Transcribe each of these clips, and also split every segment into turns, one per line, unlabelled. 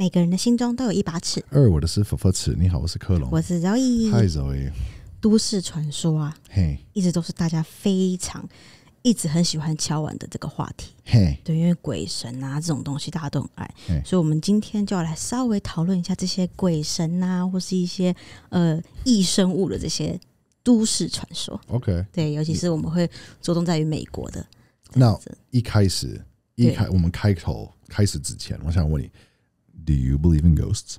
每个人的心中都有一把尺。二，
我的是佛佛尺。你好，我是克隆，我
是 Zoe。嗨，Zoe。都市传说啊，嘿，一直都是大家非常一直很喜欢敲碗的这个话题。嘿，对，因为鬼神啊这种东西，大家都很爱。所以我们今天就要来稍微讨论一下这些鬼神啊，或是一些呃异生物的这些都市传说。OK，对，尤其是我们会着重在于美
国的。那一开始，一开我们开头开始之前，我想问你。Do you believe in ghosts?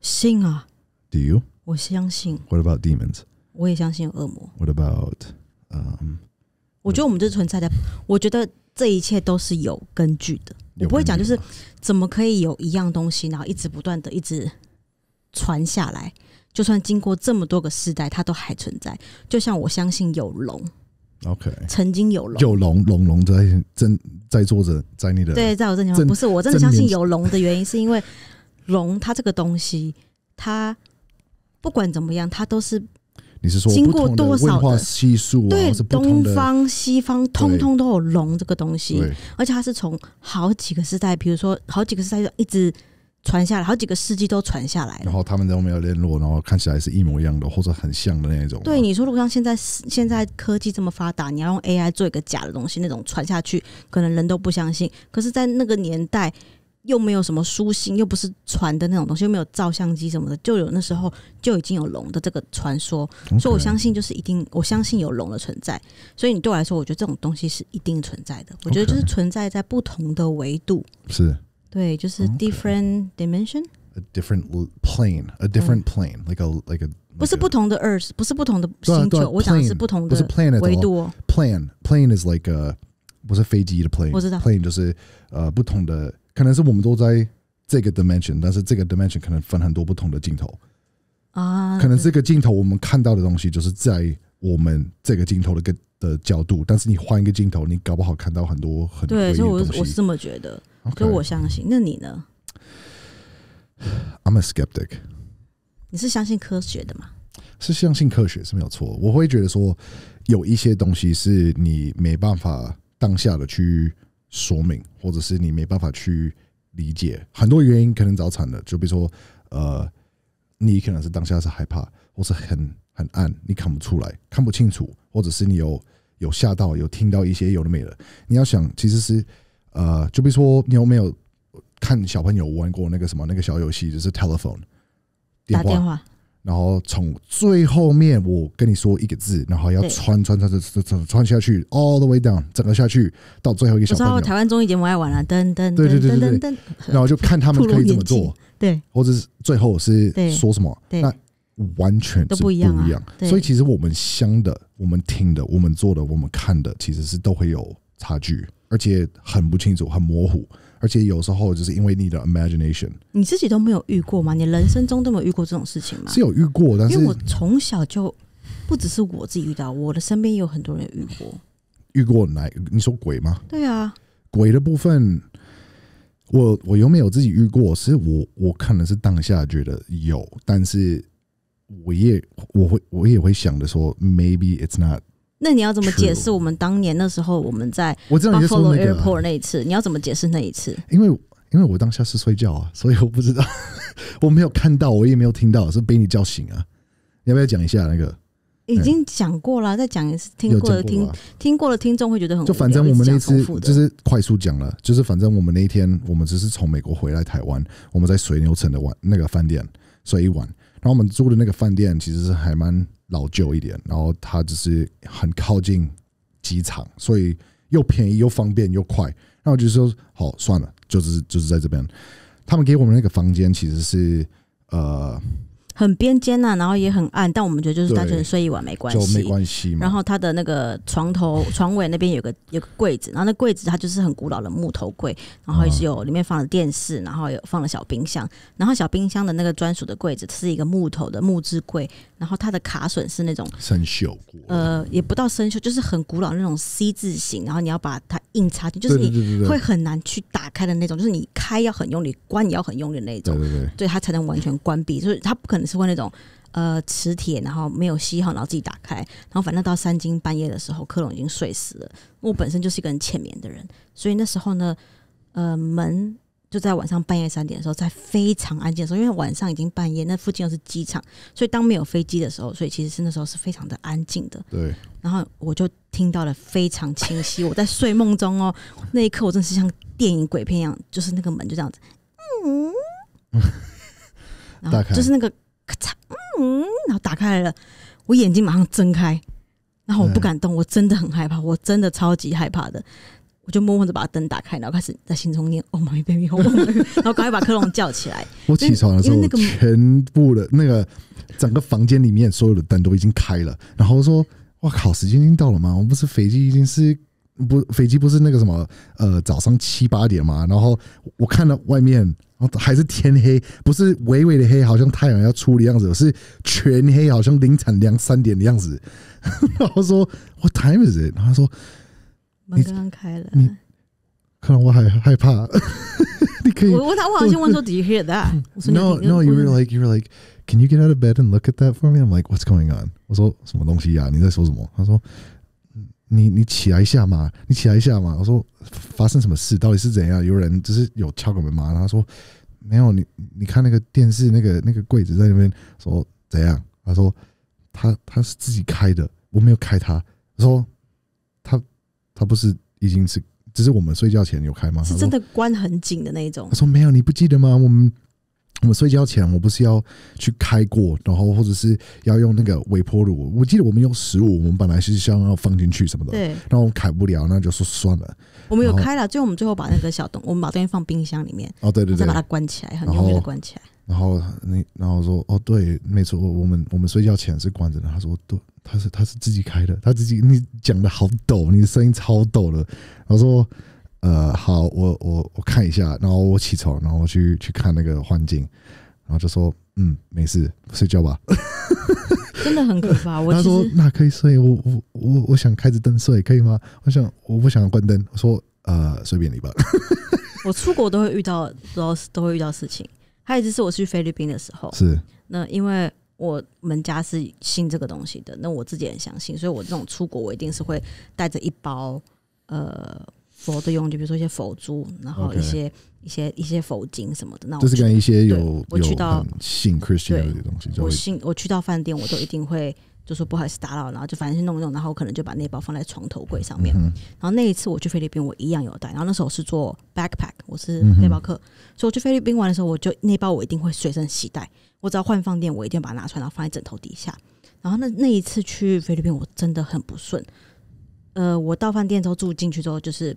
信啊。Do you? 我相信。
What about demons?
我也相信有恶魔。
What about?
我觉得我们这是存在的。我觉得这一切都是有根据的。我不会讲，就是怎么可以有一样东西，然后一直不断的一直传下来，就算经过这么多个世代，它都还存在。就像我相信有龙。OK，曾经有龙，有
龙，龙龙在真在坐着，在你的对，在我正前方。不是，我真的相信有
龙的原因，是因为龙它这个东西，它不管怎么样，它都是。
你是说经过多少的系数？对，东方
西方通通都有龙这个东西，而且它是从好几个时代，比如说好几个时代一直。传下来好几个世纪都传下来，
然后他们在没有联络，然后看起来是一模一样的或者很像的那种。对，
你说如果像现在现在科技这么发达，你要用 AI 做一个假的东西，那种传下去可能人都不相信。可是，在那个年代又没有什么书信，又不是传的那种东西，又没有照相机什么的，就有那时候就已经有龙的这个传说，所以我相信就是一定，我相信有龙的存在。所以你对我来说，我觉得这种东西是一定存在的。我觉得就是存在在不同的维度是。对，就是 different dimension，a
different plane，a different plane，like a like a
不是不同的 earth，不是不同的星球，我想是不同的，不是 planet 维度。
plane plane is like a 不是飞机的 plane，我知道 plane 就是呃不同的，可能是我们都在这个 dimension，但是这个 dimension 可能分很多不同的镜头
啊，可能
这个镜头我们看到的东西就是在我们这个镜头的个的角度，但是你换一个镜头，你搞不好看到很多很多东西。对，所以我我是
这么觉得。所以我相信，那你呢？
I'm a skeptic。
你是相信科学的吗？
是相信科学是没有错。我会觉得说，有一些东西是你没办法当下的去说明，或者是你没办法去理解。很多原因可能早产的，就比如说，呃，你可能是当下是害怕，或是很很暗，你看不出来，看不清楚，或者是你有有吓到，有听到一些有的没的。你要想，其实是。呃，就比如说，你有没有看小朋友玩过那个什么那个小游戏，就是 telephone 电话，然后从最后面我跟你说一个字，然后要穿穿穿穿穿穿下去，all the way down 整个下去到最后一个小朋友。台
湾综艺节目爱玩了，噔噔，对对对对对，然后
就 看他们可以怎么做，对，或者是最后是说什么，那完全是不一样，所以其实我们相的，我们听的，我们做的，我们看的，其实是都会有差距。而且很不清楚，很模糊，而且有时候就是因为你的 imagination，
你自己都没有遇过吗？你人生中都没有遇过这种事情吗？
是有遇过，但是因为我
从小就不只是我自己遇到，我的身边也有很多人遇过。
遇过哪？你说鬼吗？对啊，鬼的部分，我我有没有自己遇过？是我我可能是当下觉得有，但是我也我会我也会想着说，maybe it's not。
那你要怎么解释我们当年那时候我们在 Buffalo Airport 那一次？你要怎么解释那一次？
因为因为我当下是睡觉啊，所以我不知道，我没有看到，我也没有听到，是被你叫醒啊？要不要讲一下那个？已经
讲过了，再讲一次，听过了，听听过了，听众会觉得很就反正我们那次就是
快速讲了，就是反正我们那一天我们只是从美国回来台湾，我们在水牛城的晚那个饭店睡一晚。然后我们住的那个饭店其实是还蛮老旧一点，然后它就是很靠近机场，所以又便宜又方便又快。那我就说，好算了，就是就是在这边。他们给我们那个房间其实是呃。
很边尖呐，然后也很暗，但我们觉得就是单纯睡一晚没关系。就没关系然后它的那个床头、床尾那边有个有个柜子，然后那柜子它就是很古老的木头柜，然后也是有里面放了电视，然后有放了小冰箱，然后小冰箱的那个专属的柜子是一个木头的木质柜。然后它的卡损是那种
生锈过，
呃，也不到生锈，就是很古老那种 C 字形，然后你要把它硬插进，就是你会很难去打开的那种，就是你开要很用力，关也要很用力那种，对它才能完全关闭，就是它不可能是会那种呃磁铁，然后没有吸好，然后自己打开，然后反正到三更半夜的时候，克隆已经睡死了，我本身就是一个人浅眠的人，所以那时候呢，呃门。就在晚上半夜三点的时候，在非常安静的时候，因为晚上已经半夜，那附近又是机场，所以当没有飞机的时候，所以其实是那时候是非常的安静的。对。然后我就听到了非常清晰，我在睡梦中哦，那一刻我真的是像电影鬼片一样，就是那个门就这样子，
嗯，然后就是那个
咔嚓，嗯，然后打开来了，我眼睛马上睁开，然后我不敢动，我真的很害怕，我真的超级害怕的。我就默默的把灯打开，然后开始在心中念 “Oh my baby”，然后赶快把克隆叫起来。我起床的时候，
全部的那个整个房间里面所有的灯都已经开了。然后说：“我靠，时间已经到了吗？我不是飞机已经是不飞机不是那个什么呃早上七八点嘛？”然后我看到外面还是天黑，不是微微的黑，好像太阳要出的样子，是全黑，好像凌晨两三点的样子。然后说：“What time is it？” 然后说。门刚刚开了，看到我还害怕。
你可以我问他我好像问说 d o you hear that？” 我说：“No, no, you were like,
you were like, can you get out of bed and look at that for me?” I'm like, what's going on？我说：“什么东西呀？你在说什么？”他说：“你你起来一下嘛，你起来一下嘛。”我说：“发生什么事？到底是怎样？有人就是有敲个门吗？”他说：“没有，你你看那个电视，那个那个柜子在那边说怎样？”他说：“他他是自己开的，我没有开他。”他说。他不是已经是，只是我们睡觉前有开吗？是真的
关很紧的那种。他
说没有，你不记得吗？我们我们睡觉前我不是要去开过，然后或者是要用那个微波炉。我记得我们用十五，我们本来是想要放进去什么的，对。然后开不了，那就说算了。我们有开
了，最后我们最后把那个小东，我们把东西放冰箱里面。哦，对对对。再把它关起来，很用力的关起来。
然后你，然后说哦，对，没错，我我们我们睡觉前是关着的。他说，对，他是他是自己开的，他自己。你讲的好抖，你的声音超抖的。他说，呃，好，我我我看一下，然后我起床，然后去去看那个环境，然后就说，嗯，没事，睡觉吧。
真的很可怕。我说，
那可以睡，我我我我想开着灯睡可以吗？我想我不想关灯。我说，呃，随便你吧。
我出国都会遇到，都要都会遇到事情。还一次是我去菲律宾的时候，是那因为我们家是信这个东西的，那我自己很相信，所以我这种出国我一定是会带着一包呃佛的用具，比如说一些佛珠，然后一些一些一些佛经什么的。那就是跟一些有我去到
信 Christian 的东西，我信
我去到饭店我都一定会。就说不好意思打扰，然后就反正就弄弄，然后我可能就把那包放在床头柜上面。然后那一次我去菲律宾，我一样有带。然后那时候是做 backpack，我是背包客，所以我去菲律宾玩的时候，我就那包我一定会随身携带。我只要换饭店，我一定把它拿出来，然后放在枕头底下。然后那那一次去菲律宾，我真的很不顺。呃，我到饭店之后住进去之后，就是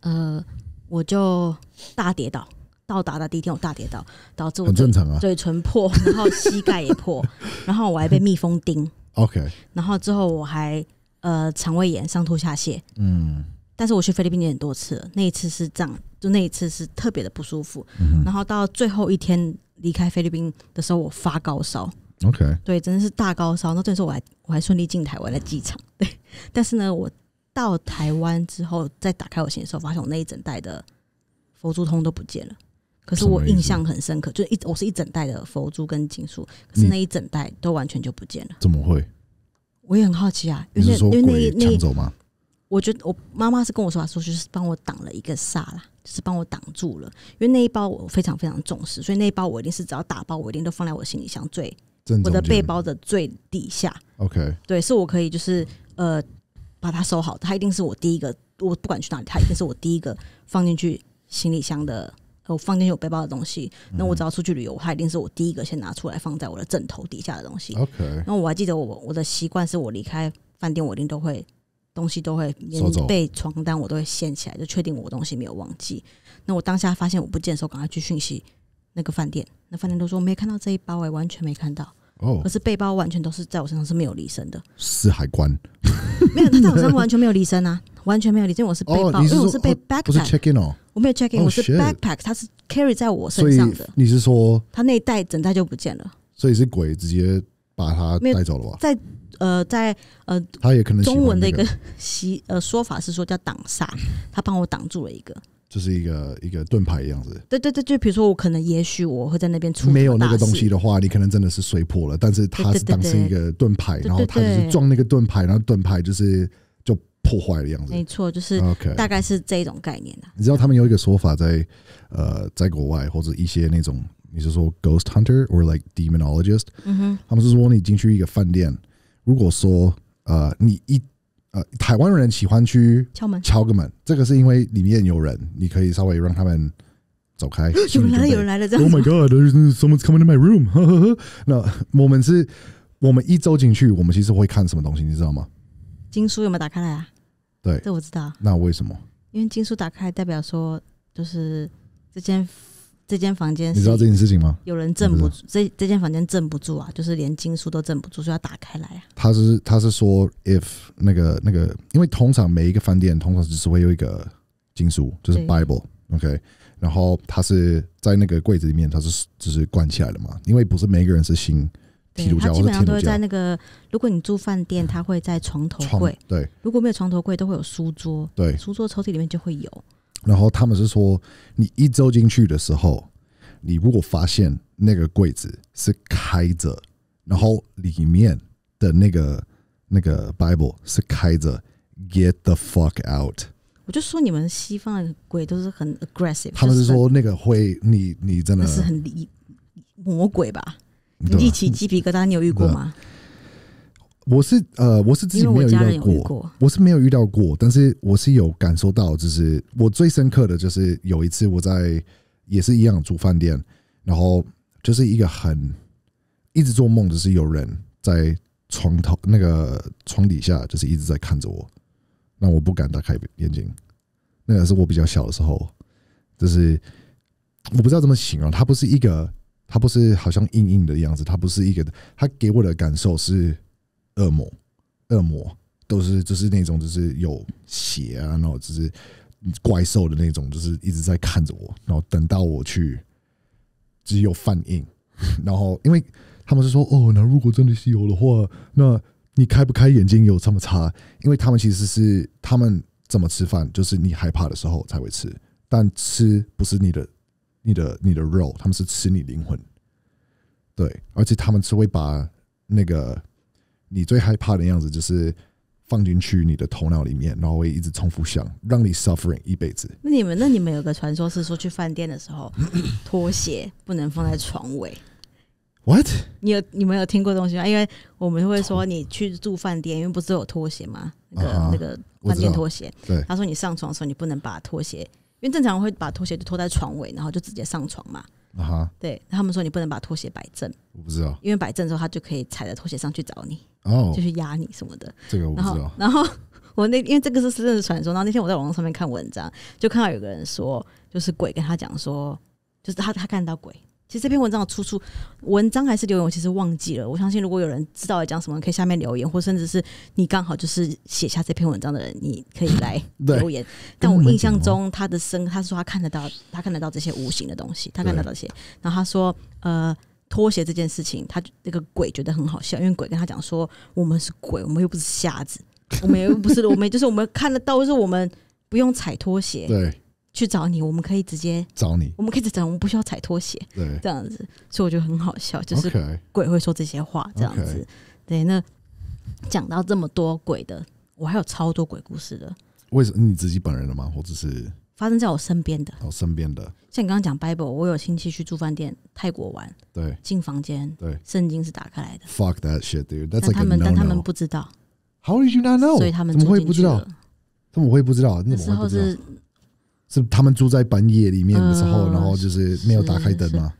呃，我就大跌倒。到达的第一天我大跌倒，导致我很正常啊，嘴唇破，然后膝盖也破，然后我还被蜜蜂叮，OK，然后之后我还呃肠胃炎，上吐下泻，嗯，但是我去菲律宾也很多次，那一次是这样，就那一次是特别的不舒服，然后到最后一天离开菲律宾的时候，我发高烧，OK，对，真的是大高烧，那这时候我还我还顺利进台湾的机场，对，但是呢，我到台湾之后再打开我行李的时候，发现我那一整袋的佛珠通都不见了。可是我印象很深刻，就一我是一整袋的佛珠跟金可是那一整袋都完全就不见了。怎么会？我也很好奇啊，因为因为那那，我觉得我妈妈是跟我说，说就是帮我挡了一个煞啦，就是帮我挡住了。因为那一包我非常非常重视，所以那一包我一定是只要打包，我一定都放在我行李箱最我的背包的最底下。OK，对，是我可以就是呃把它收好，它一定是我第一个，我不管去哪里，它一定是我第一个放进去行李箱的。我放进去背包的东西，那我只要出去旅游，它一定是我第一个先拿出来放在我的枕头底下的东西。OK，那我还记得我我的习惯是我离开饭店，我一定都会东西都会连被床单我都会掀起来，就确定我东西没有忘记。那我当下发现我不见的时候，赶快去讯息那个饭店，那饭店都说没看到这一包，我完全没看到哦，是背包完全都是在我身上是没有离身的，
是海关
没有，他在我身上完全没有离身啊。完全没有，你建我是背包，我是背 backpack，不是 check in 哦，我没有 check in，我是 backpack，它是 carry 在我身上的。
你是说
他那一袋整袋就不见了？
所以是鬼直接把他带走了吧？在
呃，在呃，他也可能中文的一个习呃说法是说叫挡煞，他帮我挡住了一个，
就是一个一个盾牌样子。
对对对，就比如说我可能也许我会在那边出没有那个东西
的话，你可能真的是碎破了。但是他是当成一个盾牌，然后他就是撞那个盾牌，然后盾牌就是。破坏的样子，
没错，就是，大概是这种概念的。
你知道他们有一个说法，在呃，在国外或者一些那种，你是说 ghost hunter or like demonologist？嗯哼，他们是说你进去一个饭店，如果说呃，你一呃，台湾人喜欢去敲门，敲个门，这个是因为里面有人，你可以稍微让他们走开。有人来了，有人来了，Oh my God! Someone's coming to my room。那我们是我们一走进去，我们其实会看什么东西，你知道吗？
经书有没有打开来啊？对，这我知道。那为什么？因为经书打开代表说，就是这间这间房间，你知道这件事情吗？有人镇不住，这这间房间镇不住啊，就是连经书都镇不住，所以要打开来啊。
他是他是说，if 那个那个，因为通常每一个饭店通常只是会有一个经书，就是 Bible，OK。然后他是在那个柜子里面，他是只是关起来了嘛？因为不是每一个人是信。他基本上都会在那
个，如果你住饭店，他会在床头柜。对，如果没有床头柜，都会有书桌。对，书桌抽屉里面就会有。
然后他们是说，你一走进去的时候，你如果发现那个柜子是开着，然后里面的那个那个 Bible 是开着，Get the fuck out！
我就说你们西方的鬼都是很 aggressive。他们是说
那个会，你你真的是很
魔鬼吧？一起鸡皮疙瘩，你有遇过吗？
我是呃，我是自己没有遇到过，我是没有遇到过，但是我是有感受到，就是我最深刻的就是有一次我在也是一样住饭店，然后就是一个很一直做梦，就是有人在床头那个床底下，就是一直在看着我，那我不敢打开眼睛。那个是我比较小的时候，就是我不知道怎么形容，它不是一个。他不是好像硬硬的样子，他不是一个，他给我的感受是恶魔，恶魔都是就是那种就是有血啊，然后就是怪兽的那种，就是一直在看着我，然后等到我去，只有反应，然后因为他们是说，哦，那如果真的是有的话，那你开不开眼睛有这么差？因为他们其实是他们怎么吃饭，就是你害怕的时候才会吃，但吃不是你的。你的你的肉，他们是吃你灵魂，对，而且他们是会把那个你最害怕的样子，就是放进去你的头脑里面，然后会一直重复想，让你 suffering 一辈子。
那你们那你们有个传说是说去饭店的时候，拖 鞋不能放在床尾。What？你有你没有听过东西吗？因为我们会说你去住饭店，因为不是有拖鞋吗？那个那个饭店拖鞋。对，他说你上床的时候，你不能把拖鞋。因为正常会把拖鞋就拖在床尾，然后就直接上床嘛。啊哈！对他们说你不能把拖鞋摆正，我不知道。因为摆正之后，他就可以踩在拖鞋上去找你，哦，就去压你什么的。这个我不知道。然后我那因为这个是私真的传说。然后那天我在网络上面看文章，就看到有个人说，就是鬼跟他讲说，就是他他看到鬼。其实这篇文章的出处，文章还是留言，我其实忘记了。我相信，如果有人知道要讲什么，可以下面留言，或甚至是你刚好就是写下这篇文章的人，你可以来 留言。但我印象中，他的生他说他看得到，他看得到这些无形的东西，他看得到这些。然后他说，呃，拖鞋这件事情，他那个鬼觉得很好笑，因为鬼跟他讲说，我们是鬼，我们又不是瞎子，我们又不是我们就是我们看得到，就是我们不用踩拖鞋。对。去找你，我们可以直接找你，我们可以直接，我们不需要踩拖鞋，对，这样子，所以我觉得很好笑，就是鬼会说这些话，这样子，对。那讲到这么多鬼的，我还有超多鬼故事的。
为什么你自己本人的吗？或者是
发生在我身边的？哦，身边的。像你刚刚讲 Bible，我有亲戚去住饭店泰国玩，对，进房间，对，圣经是打开来的。
Fuck that shit, dude. 那他们，但他们
不知道。How did you not know? 所以他们怎么会不知
道？怎么会不知道？那时候是。是他们住在半夜里面的时候，然后就是没有打开灯吗？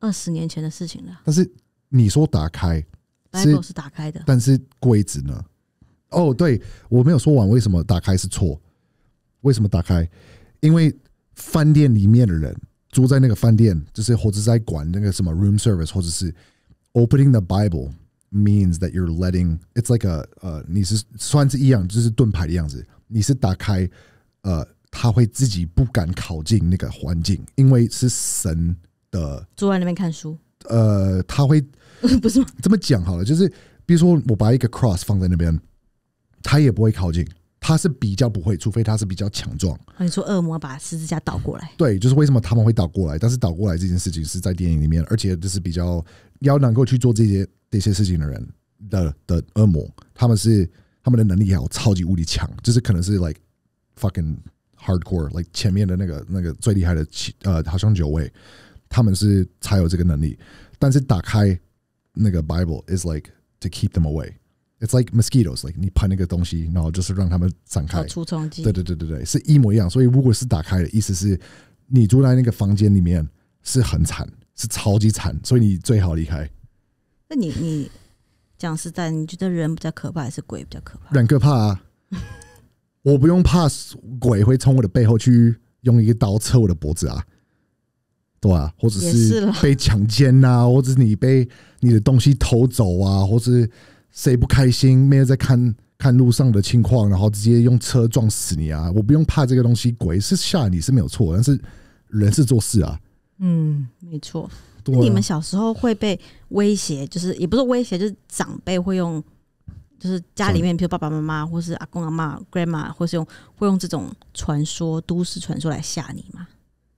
二十年前的事情了。
但是你说打开，Bible 是打开的，但是柜子呢？哦，对我没有说完，为什么打开是错？为什么打开？因为饭店里面的人住在那个饭店，就是或者在管那个什么 room service，或者是 opening the Bible means that you're letting it's like a 呃，你是算是一样，就是盾牌的样子，你是打开呃。他会自己不敢靠近那个环境，因为是神的
坐在那边看书。
呃，他会 不是这么讲好了？就是比如说，我把一个 cross 放在那边，他也不会靠近。他是比较不会，除非他是比较强壮。
你说恶魔把十字架倒过来？
对，就是为什么他们会倒过来？但是倒过来这件事情是在电影里面，而且就是比较要能够去做这些这些事情的人的的恶魔，他们是他们的能力好超级无敌强，就是可能是 like fucking。Hardcore like 前面的那个那个最厉害的，呃，好像九位，他们是才有这个能力。但是打开那个 Bible is like to keep them away. It's like mosquitoes. Like 你拍那个东西，然后就是让他们散开。
除虫剂。对对
对对对，是一模一样。所以如果是打开的意思是，你住在那个房间里面是很惨，是超级惨。所以你最好离开。
那你你讲实在，你觉得人比较可怕还是鬼比较可
怕？人可怕啊。我不用怕鬼会从我的背后去用一个刀刺我的脖子啊，对啊，或者是被强奸呐，或者是你被你的东西偷走啊，或是谁不开心没有在看看路上的情况，然后直接用车撞死你啊！我不用怕这个东西，鬼是吓你是没有错，但是人是做事啊。
嗯，没错。那你们小时候会被威胁，就是也不是威胁，就是长辈会用。就是家里面，比如爸爸妈妈，或是阿公阿妈、grandma，或是用会用这种传说、都市传说来吓你嘛。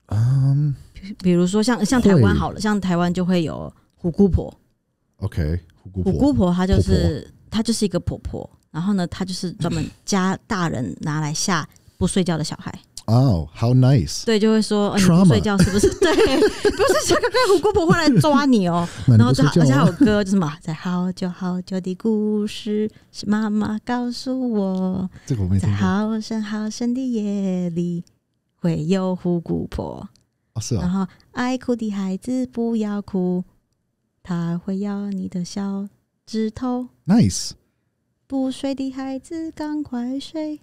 嗯，
比如说像像台湾好了，像台湾就会有虎姑婆。
OK，虎姑婆她就是
她就是一个婆婆，然后呢，她就是专门 家大人拿来吓不睡觉的小孩。
哦，oh,，How nice。
对，就会说你不睡觉是不是？对，不是，这个虎姑婆会来抓你哦。然后就而且还有歌，就是嘛，在好久好久的故事，是妈妈告诉我，在好深好深的夜里会有虎姑婆。哦，是啊。然后爱哭的孩子不要哭，他会咬你的小指头。Nice。不睡的孩子赶快睡。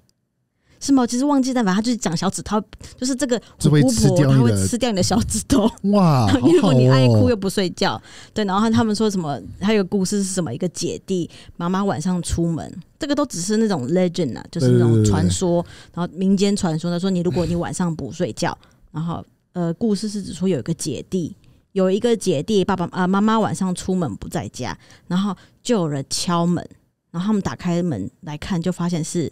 是吗？其实忘记但正他就是长小指头，就是这个
巫婆，她会吃掉你
的小指头。
哇，如果你爱哭又不
睡觉，对，然后他们说什么？还有故事是什么？一个姐弟，妈妈晚上出门，这个都只是那种 legend 啊，就是那种传说，然后民间传说。呢，说你如果你晚上不睡觉，然后呃，故事是指出有一个姐弟，有一个姐弟，爸爸啊妈妈晚上出门不在家，然后就有人敲门，然后他们打开门来看，就发现是。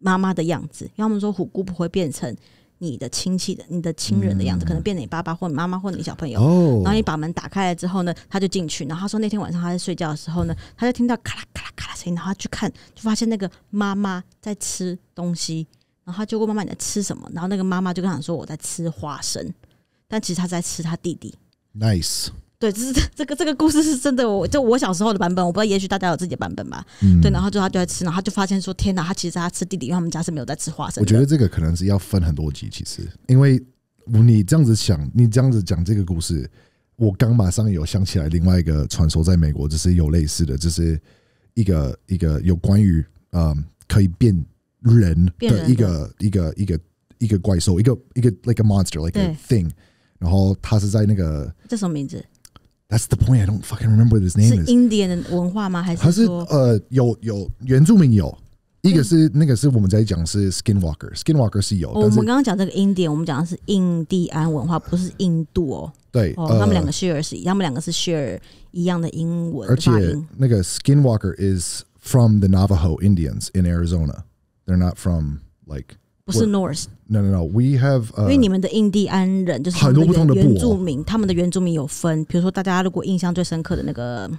妈妈的样子，要么说虎姑婆会变成你的亲戚的、你的亲人的样子，可能变你爸爸或你妈妈或你小朋友。然后你把门打开了之后呢，他就进去。然后他说那天晚上他在睡觉的时候呢，他就听到咔啦咔啦咔啦声，然后他去看，就发现那个妈妈在吃东西。然后他就问妈妈你在吃什么，然后那个妈妈就跟他说我在吃花生，但其实他在吃他弟弟。Nice。对，这是这个这个故事是真的。我就我小时候的版本，我不知道，也许大家有自己的版本吧。对，然后就他就在吃，然后就发现说：“天哪！”他其实他吃弟弟，因为他们家是没有在吃花生。我觉得这个
可能是要分很多集，其实，因为你这样子想，你这样子讲这个故事，我刚马上有想起来另外一个传说，在美国就是有类似的，就是一个一个有关于嗯可以变人的一个一个一个一个怪兽，一个一个那个 monster，like thing。然后他是在那个叫什么名字？That's the point. I don't fucking remember what his name 是 is。
Indian 的文化吗？还它是是说
呃有有原住民有，一个是、那个是我们在讲是 skinwalker，skinwalker 是有，哦我但们是刚刚
讲这个 Indian，我们讲的是印第安文化，不是印度哦。
对、哦，他们两呃个
，share 是一，他们两个是 share 一样的英文而且发音。
那个 skinwalker is from the Navajo Indians in Arizona. They're not from like 不是 North，No No No，We have 因为你
们的印第安人就是很多不同的原住民，他们的原住民有分。比如说，大家如果印象最深刻的那个《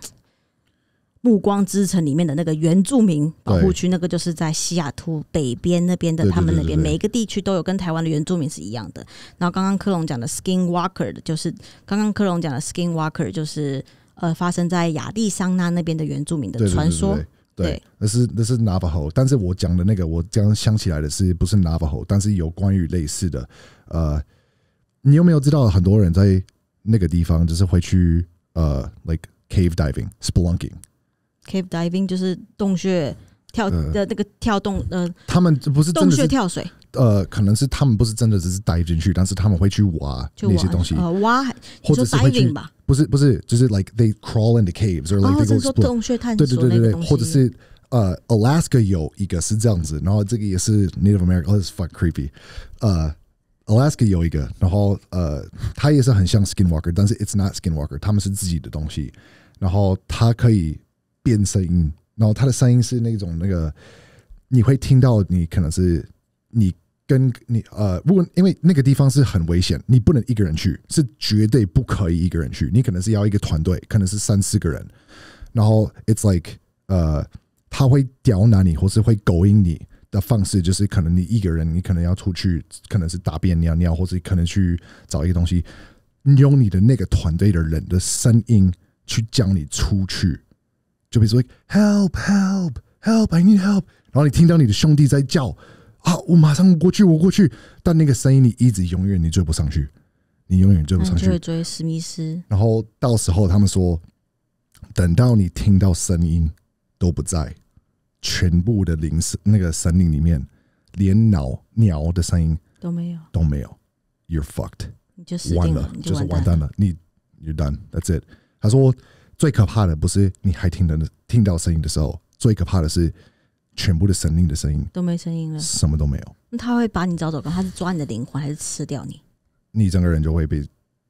暮光之城》里面的那个原住民保护区，那个就是在西雅图北边那边的，他们那边每一个地区都有跟台湾的原住民是一样的。然后刚刚克隆讲的 Skinwalker，就是刚刚克隆讲的 Skinwalker，就是呃发生在亚利桑那那边的原住民的传说。对，
那是那是 Navajo，但是我讲的那个我这样想起来的是不是 Navajo，但是有关于类似的，呃，你有没有知道很多人在那个地方就是会去呃，like cave diving spelunking，cave
diving 就是洞穴跳的那个跳洞，呃，
他们不是洞穴跳水。呃，可能是他们不是真的只是待进去，但是他们会去挖那些东西，挖，
或者是会去，
不是不是，就是 like they crawl in the caves，o r like t h 说洞穴探险对对对对对，或者是呃 Alaska 有一个是这样子，然后这个也是 Native America，i 是 fuck creepy。呃，Alaska 有一个，然后呃，它也是很像 Skinwalker，但是 it's not Skinwalker，他们是自己的东西，然后它可以变声音，然后它的声音是那种那个，你会听到你可能是你。跟你呃，如果因为那个地方是很危险，你不能一个人去，是绝对不可以一个人去。你可能是要一个团队，可能是三四个人。然后，it's like 呃，他会刁难你，或是会勾引你的方式，就是可能你一个人，你可能要出去，可能是大便、尿尿，或者可能去找一个东西。用你的那个团队的人的声音去叫你出去，就比如说，help, help, help, I need help。然后你听到你的兄弟在叫。啊！我马上过去，我过去。但那个声音，你一直永远你追不上去，你永远追不上去。
追史密斯，
然后到时候他们说，等到你听到声音都不在，全部的灵那个森林里面，连鸟鸟的声音都没有都没有。You're fucked，你就完了，就是完蛋了。你 You're done，that's it。他说最可怕的不是你还听到听到声音的时候，最可怕的是。全部的神灵的声音
都没声音了，什
么都没有。
他会把你找走吗？他是抓你的灵魂，还是吃掉你？
你整个人就会被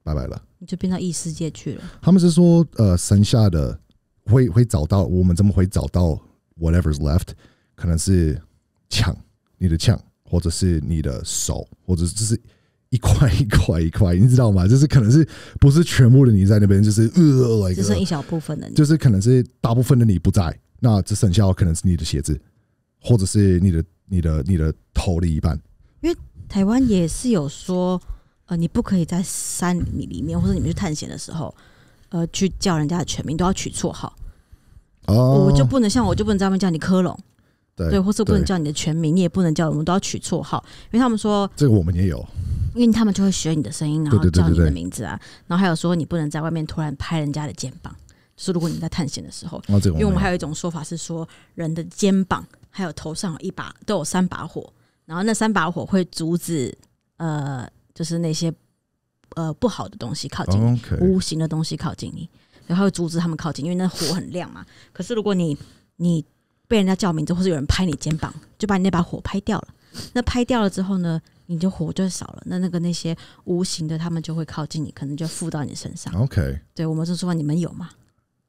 拜拜了，
你就变到异世界去了。
他们是说，呃，剩下的会会找到我们怎么会找到 whatever's left？可能是抢你的枪，或者是你的手，或者就是一块一块一块，你知道吗？就是可能是不是全部的你在那边，就是呃，只剩一小部分的，就是可能是大部分的你不在，那只剩下可能是你的鞋子。或者是你的、你的、你的头的一半，
因为台湾也是有说，呃，你不可以在山里面或者你们去探险的时候，呃，去叫人家的全名都要取绰号，
哦，我就不
能像我就不能在外面叫你科隆，
对，或是不能叫你的
全名，你也不能叫我们都要取绰号，因为他们说
这个我们也有，
因为他们就会学你的声音，然后叫你的名字啊，然后还有说你不能在外面突然拍人家的肩膀，是如果你在探险的时候，因为我们还有一种说法是说人的肩膀。还有头上有一把，都有三把火，然后那三把火会阻止呃，就是那些呃不好的东西靠近，你，Okay. 无形的东西靠近你，然后阻止他们靠近，因为那火很亮嘛。可是如果你你被人家叫名字，或是有人拍你肩膀，就把你那把火拍掉了。那拍掉了之后呢，你就火就少了，那那个那些无形的他们就会靠近你，可能就附到你身上。OK，对我们是说你们有吗？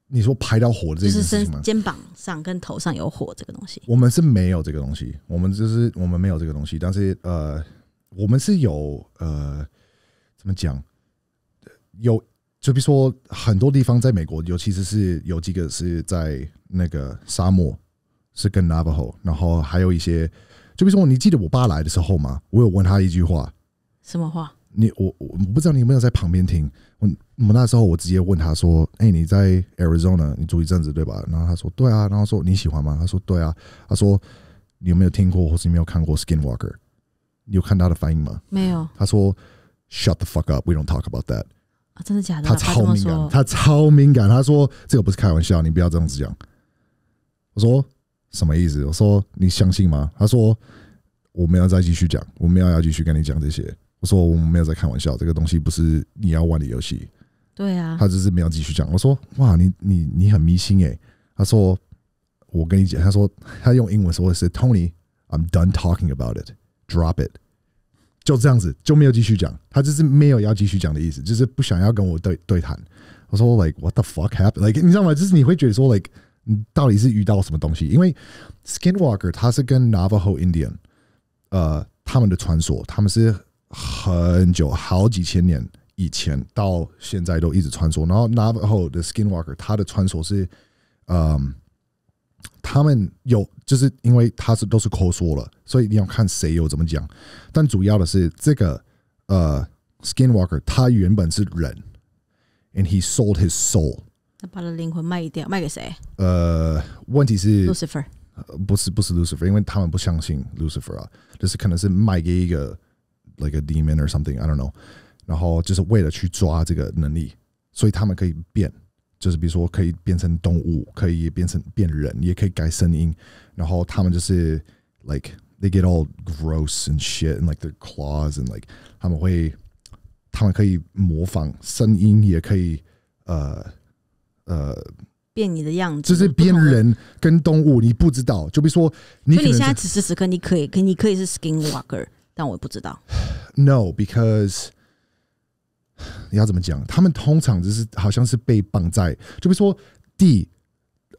你说拍到火的这个东西吗？肩
膀上跟头上有火这个东西，
我们是没有这个东西。我们就是我们没有这个东西，但是呃，我们是有呃，怎么讲？有就比如说很多地方，在美国，尤其是是有几个是在那个沙漠，是跟 Navajo，然后还有一些，就比如说你记得我爸来的时候吗？我有问他一句话，什么话？你我我不知道你有没有在旁边听？问。我那时候我直接问他说：“哎，你在 Arizona 你住一阵子对吧？”然后他说：“对啊。”然后说：“你喜欢吗？”他说：“对啊。”他说：“你有没有听过或是你没有看过 Skinwalker？你有看他的反应吗？”没有。他说：“Shut the fuck up. We don't talk about that
啊，真的假的？他超敏感，他
超敏感。他说这个不是开玩笑，你不要这样子讲。”我说：“什么意思？”我说：“你相信吗？”他说：“我们要再继续讲，我们要要继续跟你讲这些。”我说：“我没有在开玩笑，这个东西不是你要玩的游戏。”对啊，他只是没有继续讲。我说：“哇，你你你很迷信哎。”他说：“我跟你讲。”他说：“他用英文说的，‘Tony, I'm done talking about it. Drop it。’就这样子，就没有继续讲。他就是没有要继续讲的意思，就是不想要跟我对对谈。”我说：“Like what the fuck happened? Like 你知道吗？就是你会觉得说，like 你到底是遇到什么东西？因为 Skinwalker 他是跟 Navajo Indian，呃，他们的传说，他们是很久好几千年。”以前到现在都一直穿梭，然后 n a 后的 Skinwalker 他的穿梭是，嗯，他们有，就是因为他是都是口说了，所以你要看谁有怎么讲。但主要的是这个呃，Skinwalker 他原本是人，and he sold his soul。
他把他灵魂卖掉，卖给谁？
呃，问题是 Lucifer。不是不是 Lucifer，因为他们不相信 Lucifer 啊，就是可能是卖给一个 like a demon or something，I don't know。然后就是为了去抓这个能力，所以他们可以变，就是比如说可以变成动物，可以变成变人，也可以改声音。然后他们就是，like they get all gross and shit and like their claws and like 他们会，他们可以模仿声音，也可以呃呃
变你的样子，就是变人
跟动物。你不知道，就比如说，以你现在此时
此刻，你可以，可你可以是 skinwalker，但我不知道。
No, because 你要怎么讲？他们通常就是好像是被绑在，就比如说地，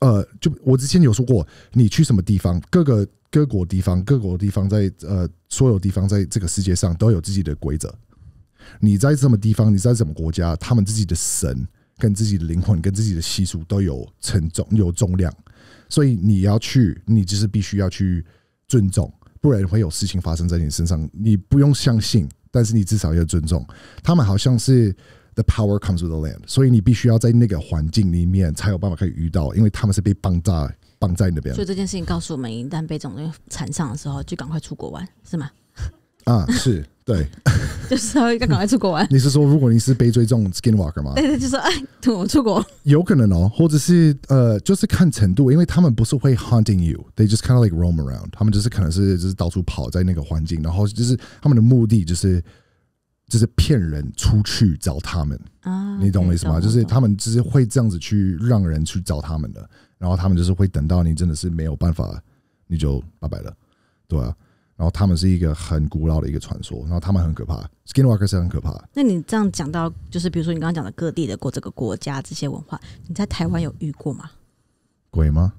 呃，就我之前有说过，你去什么地方，各个各国地方，各国地方在呃，所有地方在这个世界上都有自己的规则。你在什么地方，你在什么国家，他们自己的神跟自己的灵魂跟自己的习俗都有承重有重量，所以你要去，你就是必须要去尊重，不然会有事情发生在你身上。你不用相信。但是你至少要尊重他们，好像是 the power comes with the land，所以你必须要在那个环境里面才有办法可以遇到，因为他们是被绑在绑在那边。所以这
件事情告诉我们，一旦被这种人缠上的时候，就赶快出国玩，是吗？
啊，是对，
就是他应该赶快出国玩。你是
说，如果你是被追踪 skinwalker 吗？对
对，就是哎，我出国，
有可能哦，或者是呃，就是看程度，因为他们不是会 h u n t i n g you，they just kind of like roam around，他们就是可能是就是到处跑在那个环境，然后就是他们的目的就是就是骗人出去找他们啊，你懂我意思吗？就是他们就是会这样子去让人去找他们的，然后他们就是会等到你真的是没有办法，你就拜拜了，对啊。然后他们是一个很古老的一个传说，然后他们很可怕，Skinwalker 是很可怕的。
那你这样讲到，就是比如说你刚刚讲的各地的国这个国家这些文化，你在台湾有遇过吗？鬼吗？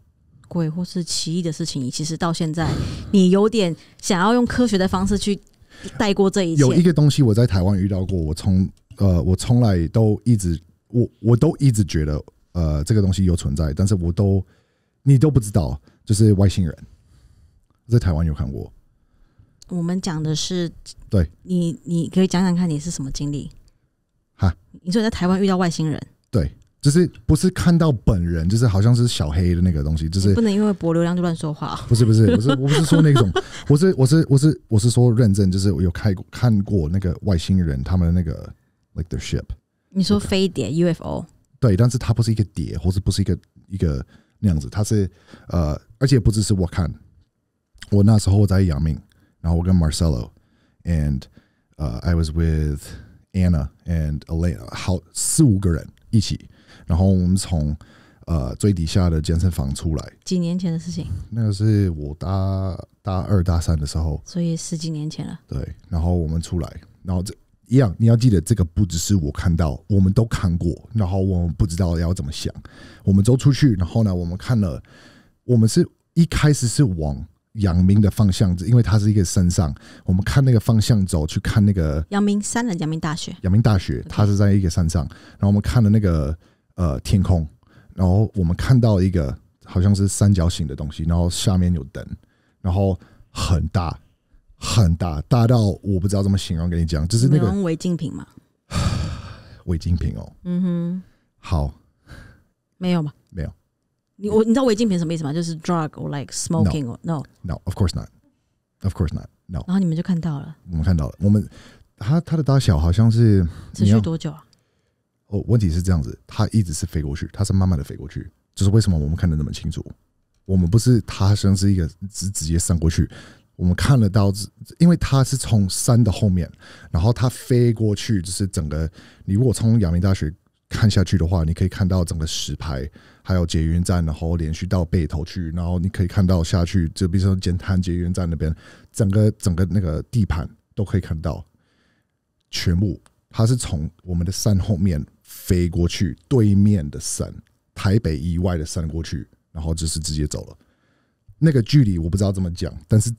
鬼或是奇异的事情？你其实到现在，你有点想要用科学的方式去带过这一。有一个东
西我在台湾遇到过，我从呃我从来都一直我我都一直觉得呃这个东西有存在，但是我都你都不知道，就是外星人在台湾有看过。
我们讲的是，对，你你可以讲讲看，你是什么经历？哈，你说你在台湾遇到外星人，
对，就是不是看到本人，就是好像是小黑的那个东西，就是不能
因为博流量就乱说话。不是不是不是，我不是说那种，
我是我是我是我是说认证，就是我有开过看过那个外星人他们的那个 like the ship。
你说飞碟 UFO？
对，但是它不是一个碟，或者不是一个一个那样子，它是呃，而且不只是我看，我那时候在养命。然后跟 Marcelo，and I was with Anna and Elena. 四五个人一起，然后我们从呃最底下的健身房出来。
几年前的事情。
那个是我大大二大三的时候。
所以十几年前了。
对。然后我们出来，然后这一样你要记得，这个不只是我看到，我们都看过。然后我们不知道要怎么想，我们走出去。然后呢，我们看了，我们是一开始是往。阳明的方向，因为它是一个山上，我们看那个方向走，去看那个
阳明山的阳明大学。
阳明大学，它是在一个山上，然后我们看了那个呃天空，然后我们看到一个好像是三角形的东西，然后下面有灯，然后很大很大，大到我不知道怎么形容。跟你讲，就是那个违禁品吗？违禁品哦，嗯哼，好，
没有吗？没有。你我你知道违禁品什么意思吗？就是 drug or like smoking or
no？No，of course not，of course not，no。
然后你们就看到了，
我们看到了，我们它它的大小好像是持续多久啊？哦，问题是这样子，它一直是飞过去，它是慢慢的飞过去，就是为什么我们看的那么清楚？我们不是它像是一个直直接上过去，我们看得到，因为它是从山的后面，然后它飞过去，就是整个你如果从阳明大学。看下去的话，你可以看到整个石牌，还有捷运站，然后连续到北头去，然后你可以看到下去，就比如说简滩捷运站那边，整个整个那个地盘都可以看到。全部，它是从我们的山后面飞过去，对面的山，台北以外的山过去，然后就是直接走了。那个距离我不知道怎么讲，但是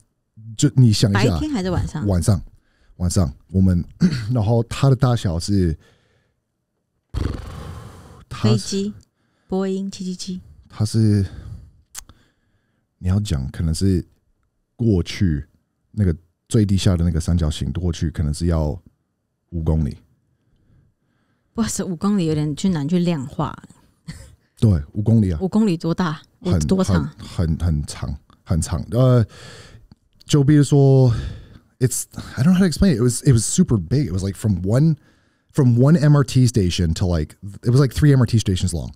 就你想一下，白天还是晚上？晚上，晚上，我们，然后它的大小是。飞机，
波音七七七。
它是，你要讲可能是过去那个最低下的那个三角形，过去可能是要五公里。
哇塞，五公里有点去难去量化。
对，五公里啊。
五公里多大？很多长？
很很长，很长。呃，就比如说，it's I don't know how to explain it. It was it was super big. It was like from one. from one MRT station to like it was like three MRT stations long.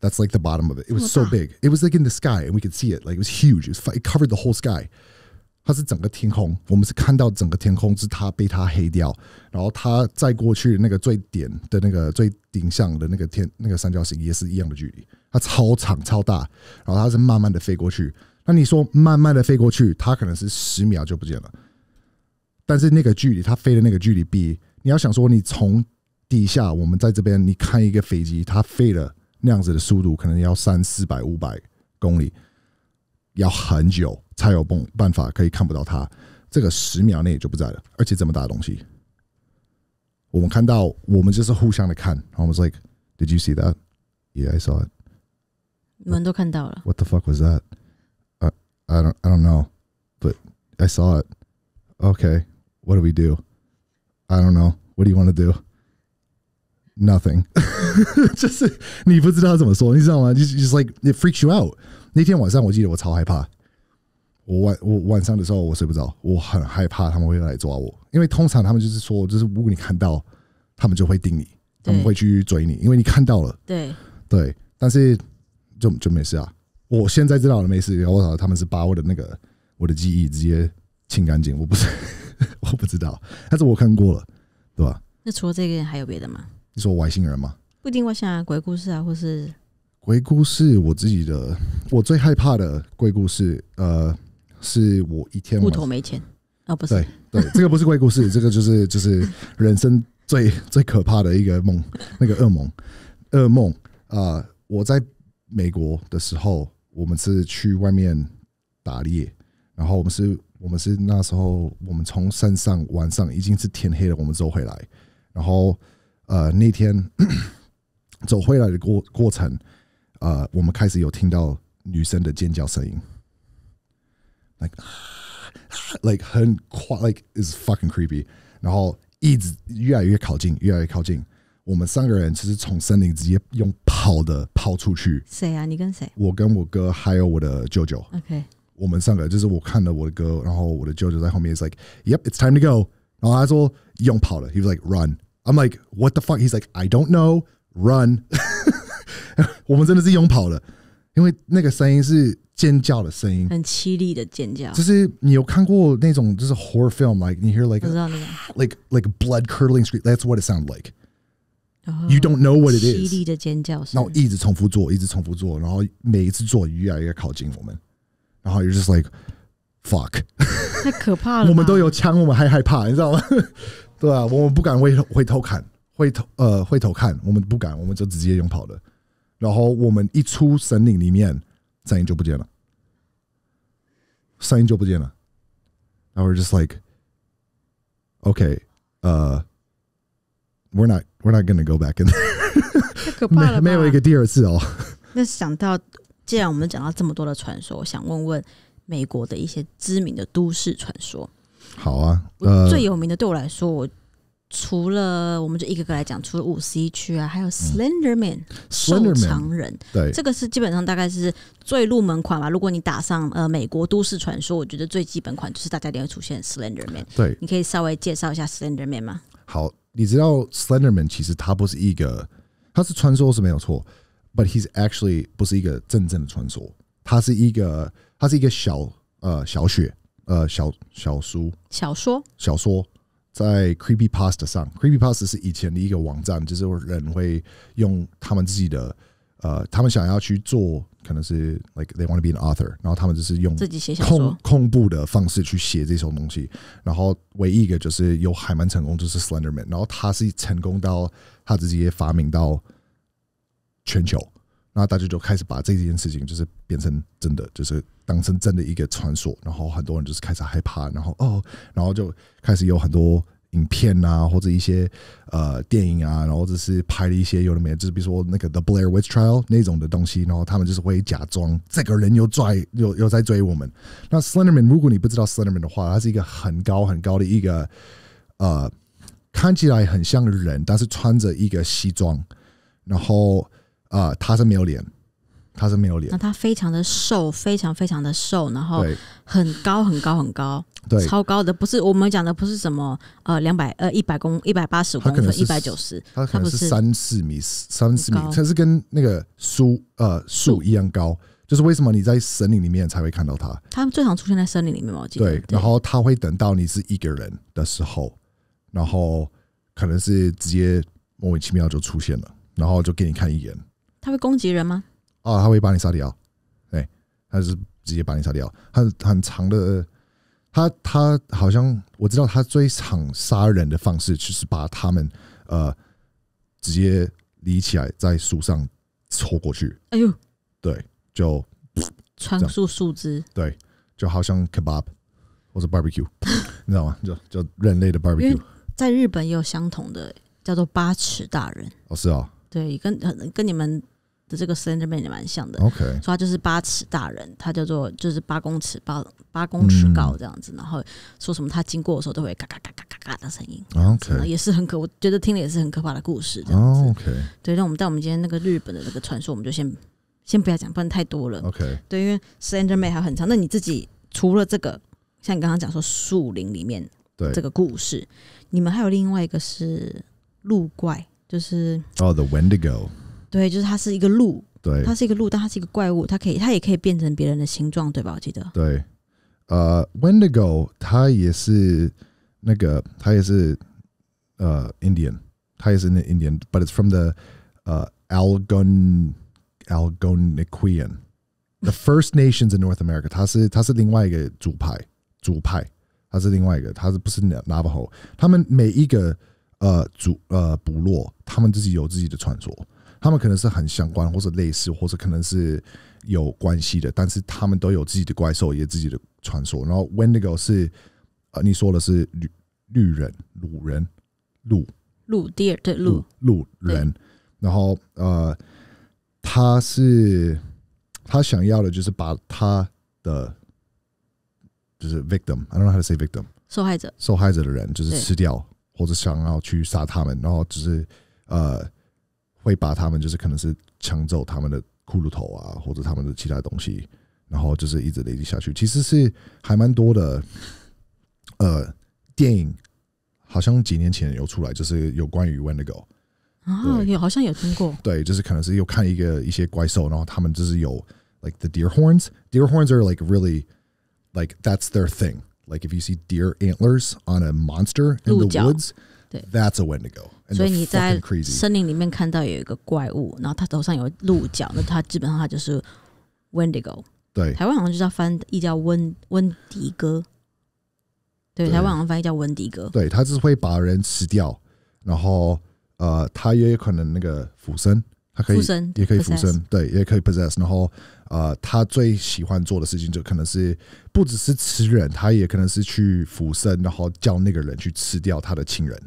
That's like the bottom of it. It was oh, so big. It was like in the sky, and we could see it. Like it was huge. It, was, it covered the whole sky. 它是整个天空，我们是看到整个天空是它被它黑掉，然后它再过去那个最点的那个最顶上的那个天那个三角形也是一样的距离，它超长超大，然后它是慢慢的飞过去。那你说慢慢的飞过去，它可能是十秒就不见了，但是那个距离它飞的那个距离比你要想说，你从底下，我们在这边，你看一个飞机，它飞了那样子的速度，可能要三四百、五百公里，要很久才有办办法可以看不到它。这个十秒内就不在了，而且这么大的东西，我们看到，我们就是互相的看。I was like, "Did you see that?" "Yeah, I saw it."
你们都看到了。
What the fuck was that? 呃，I don't, I don't know, but I saw it." Okay, what do we do? I don't know. What do you want to do? Nothing. Just 知道怎么说，你知道吗？就是 o u l s t Just like it freaks you out. 那天晚上我记得我超害怕。我晚我晚上的时候我睡不着，我很害怕他们会来抓我。因为通常他们就是说，就是如果你看到，他们就会盯你，他们会去追你，因为你看到了。对对，但是就就没事啊。我现在知道了没事，我多他们是把我的那个我的记忆直接清干净，我不是。我不知道，但是我看过了，对吧？
那除了这个还有别的吗？
你说外星人吗？
不一定，外星人、鬼故事啊，或是
鬼故事。我自己的，我最害怕的鬼故事，呃，是我一天木头没
钱啊，不是？
对，这个不是鬼故事，这个就是就是人生最最可怕的一个梦，那个噩梦，噩梦啊！我在美国的时候，我们是去外面打猎，然后我们是。我们是那时候，我们从山上晚上已经是天黑了，我们走回来，然后呃那天 走回来的过过程，呃我们开始有听到女生的尖叫声音，like like 很快 like is fucking creepy，然后一直越来越靠近，越来越靠近，我们三个人就是从森林直接用跑的跑出去。
谁啊？你跟谁？
我跟我哥还有我的舅舅。OK。我们三个就是我看了我的哥，然后我的舅舅在后面，is like yep it's time to go，然后他说用跑了，he was like run。I'm like what the fuck? He's like I don't know run 我们真的是拥跑了，因为那个声音是尖叫的声音，
很凄厉的尖叫。就
是你有看过那种就是 horror film，like you hear like a, like like blood curdling scream，that's what it sound like。
You don't know what it is。凄厉的尖叫声，然后
一直重复做，一直重复做，然后每一次做越来越靠近我们。然后你就 t like fuck，太可怕了。我们都有枪，我们还害怕，你知道吗？对啊，我们不敢回回头看，回头呃回头看，我们不敢，我们就直接用跑的。然后我们一出森林里面，声音就不见了，声音就不见了。然后我就是 like okay，呃，we're not we're not gonna go back in。
太可怕了，
没有一个第二次哦。
那想到。既然我们讲到这么多的传说，想问问美国的一些知名的都市传说。
好啊，最有
名的对我来说，我除了我们就一个个来讲，除了五十一区啊，还有 Slenderman 瘦长人。对，这个是基本上大概是最入门款吧。如果你打上呃美国都市传说，我觉得最基本款就是大家一定会出现 Slenderman。对，你可以稍微介绍一下 Slenderman 吗？
好，你知道 Slenderman 其实它不是一个，它是传说是没有错。But he's actually 不是一个真正的传说，他是一个，他是一个小呃小雪呃小小书小说小说，在 Creepy Past 上，Creepy Past 是以前的一个网站，就是人会用他们自己的呃，他们想要去做，可能是 like they want to be an author，然后他们就是用自己写小说控控怖的方式去写这种东西，然后唯一一个就是有还蛮成功，就是 Slenderman，然后他是成功到他自己也发明到。全球，那大家就开始把这件事情就是变成真的，就是当成真的一个传说。然后很多人就是开始害怕，然后哦，然后就开始有很多影片啊，或者一些呃电影啊，然后就是拍了一些有的没，就是比如说那个 The Blair Witch t r i a l 那种的东西。然后他们就是会假装这个人又拽又又在追我们。那 s l e d e r m a n 如果你不知道 s l e d e r m a n 的话，他是一个很高很高的一个呃，看起来很像人，但是穿着一个西装，然后。啊，他是没有脸，他是没有脸。
那他非常的瘦，非常非常的瘦，然后很高很高很高，对，超高的，不是我们讲的不是什么呃两百呃一百公一百八十公，分，一百九十，他可能是三
四米三四米，他是跟那个树呃树一样高，就是为什么你在森林里面才会看到他？
他最常出现在森林里面吗？对，
然后他会等到你是一个人的时候，然后可能是直接莫名其妙就出现了，然后就给你看一眼。
他会攻击人吗？
哦，他会把你杀掉，对，他是直接把你杀掉。他是很长的，他他好像我知道他最常杀人的方式就是把他们呃直接离起来在树上抽过去。哎呦，对，就穿树树枝，对，就好像 kebab 或者 barbecue，你知道吗？就就人类的 barbecue。
在日本也有相同的，叫做八尺大人。哦，是哦。对，跟跟你们。这个 l e n d e r m a n 也蛮像的，说他就是八尺大人，他叫做就是八公尺，八八公尺高这样子。然后说什么他经过的时候都会嘎嘎嘎嘎嘎嘎的声音，也是很可，我觉得听了也是很可怕的故事。OK，对，那我们但我们今天那个日本的那个传说，我们就先先不要讲，不然太多了。OK，对，因为 l e n d e r m a n 还很长。那你自己除了这个，像你刚刚讲说树林里面这个故事，你们还有另外一个是鹿怪，就是
哦，The Wendigo。
对，就是它是一个鹿，对，它是一个鹿，但它是一个怪物，它可以，它也可以变成别人的形状，对吧？我记得。
对，呃，Wendigo，它也是那个，它也是呃，Indian，它也是那 Indian，but it's from the 呃 Algon，Algonquian，the First Nations in North America。它是，它是另外一个主派，主派，它是另外一个，它是不是 Navajo？他们每一个呃主呃部落，他们自己有自己的传说。他们可能是很相关，或者类似，或者可能是有关系的。但是他们都有自己的怪兽，也有自己的传说。然后 Wendigo 是呃，你说的是绿绿人、鲁人、鹿
鹿 d e r 对鹿
鹿人。然后呃，他是他想要的就是把他的就是 victim，I don't know how to say victim 受害者受害者的人，就是吃掉或者想要去杀他们。然后就是呃。会把他们就是可能是抢走他们的骷髅头啊，或者他们的其他东西，然后就是一直累积下去，其实是还蛮多的。呃，电影好像几年前有出来，就是有关于《Wendigo》。
啊，有好像有听
过。对，就是可能是有看一个一些怪兽，然后他们就是有，like the deer horns。Deer horns are like really like that's their thing. Like if you see deer antlers on a monster in the woods. 对，That's a Wendigo。所以你在森
林里面看到有一个怪物，然后它头上有鹿角，那它基本上它就是 Wendigo。对，台湾好像就叫翻，译叫温温迪哥。对，台湾好像翻译叫温迪哥。对，他是
会把人吃掉，然后呃，他也有可能那个附身，他可以附身，也可以附身，对，也可以 possess。然后呃，他最喜欢做的事情就可能是不只是吃人，他也可能是去附身，然后叫那个人去吃掉他的亲人。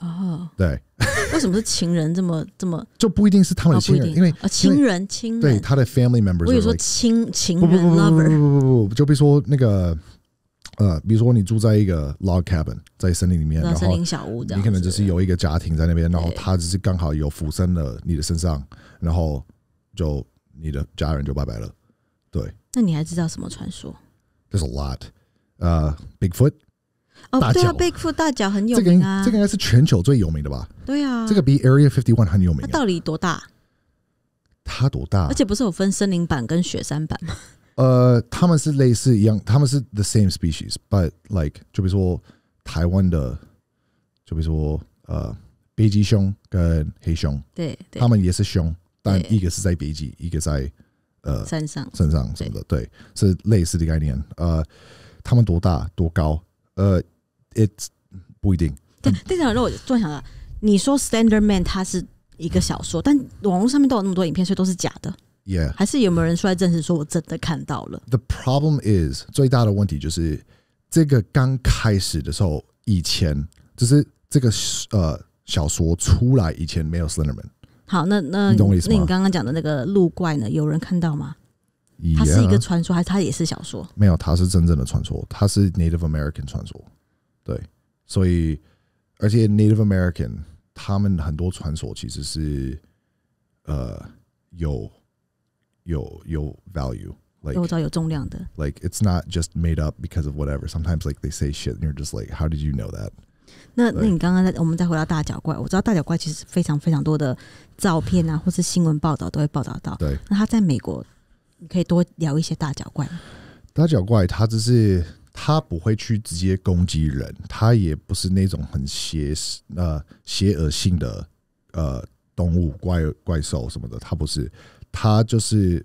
哦，对，
为什么是情人这么这么就不一定是他们的情人，因为情人、情人对
他的 family member，我有说
亲情人，l o v 不不
不不不不，就比如说那个呃，比如说你住在一个 log cabin，在森林里面，然后小屋你可能只是有一个家庭在那边，然后他只是刚好有附身了你的身上，然后就你的家人就拜拜了，对。
那你还知道什么传说
？There's a lot. 呃，Bigfoot。哦，对啊，贝库
大脚很有名啊。这个应该是
全球最有名的吧？对啊，这个比 Area Fifty One 很有名。它
到底多大？
它多大？而且
不是有分森林版跟雪山版吗？
呃，他们是类似一样，他们是 the same species，but like 就比如说台湾的，就比如说呃北极熊跟黑熊，对，他们也是熊，但一个是在北极，一个在呃山上山上什么的，对，是类似的概念。呃，他们多大多高？呃，It's 不一定。
但但这样让我突然想到，你说《Slender Man》它是一个小说，但网络上面都有那么多影片，所以都是假的。Yeah，还是有没有人出来证实说我真的看到
了？The problem is 最大的问题就是这个刚开始的时候，以前就是这个呃小说出来以前没有 Slender Man。
好，那那你懂我意思吗？那你刚刚讲的那个鹿怪呢？有人看到吗？
它是一个传
说，还是它也是小说？
没有，它是真正的传说，它是 Native American 传说。对，所以而且 Native American 他们很多传说其实是呃有有有 value，like 有重有重量的。Like it's not just made up because of whatever. Sometimes like they say shit, and you're just like, how did you know that？
那那你刚刚在我们再回到大脚怪，我知道大脚怪其实非常非常多的照片啊，或是新闻报道都会报道到。对，那他在美国。你可以多聊一些大脚怪。
大脚怪，他只是他不会去直接攻击人，他也不是那种很邪呃邪恶性的呃动物怪怪兽什么的，他不是，他就是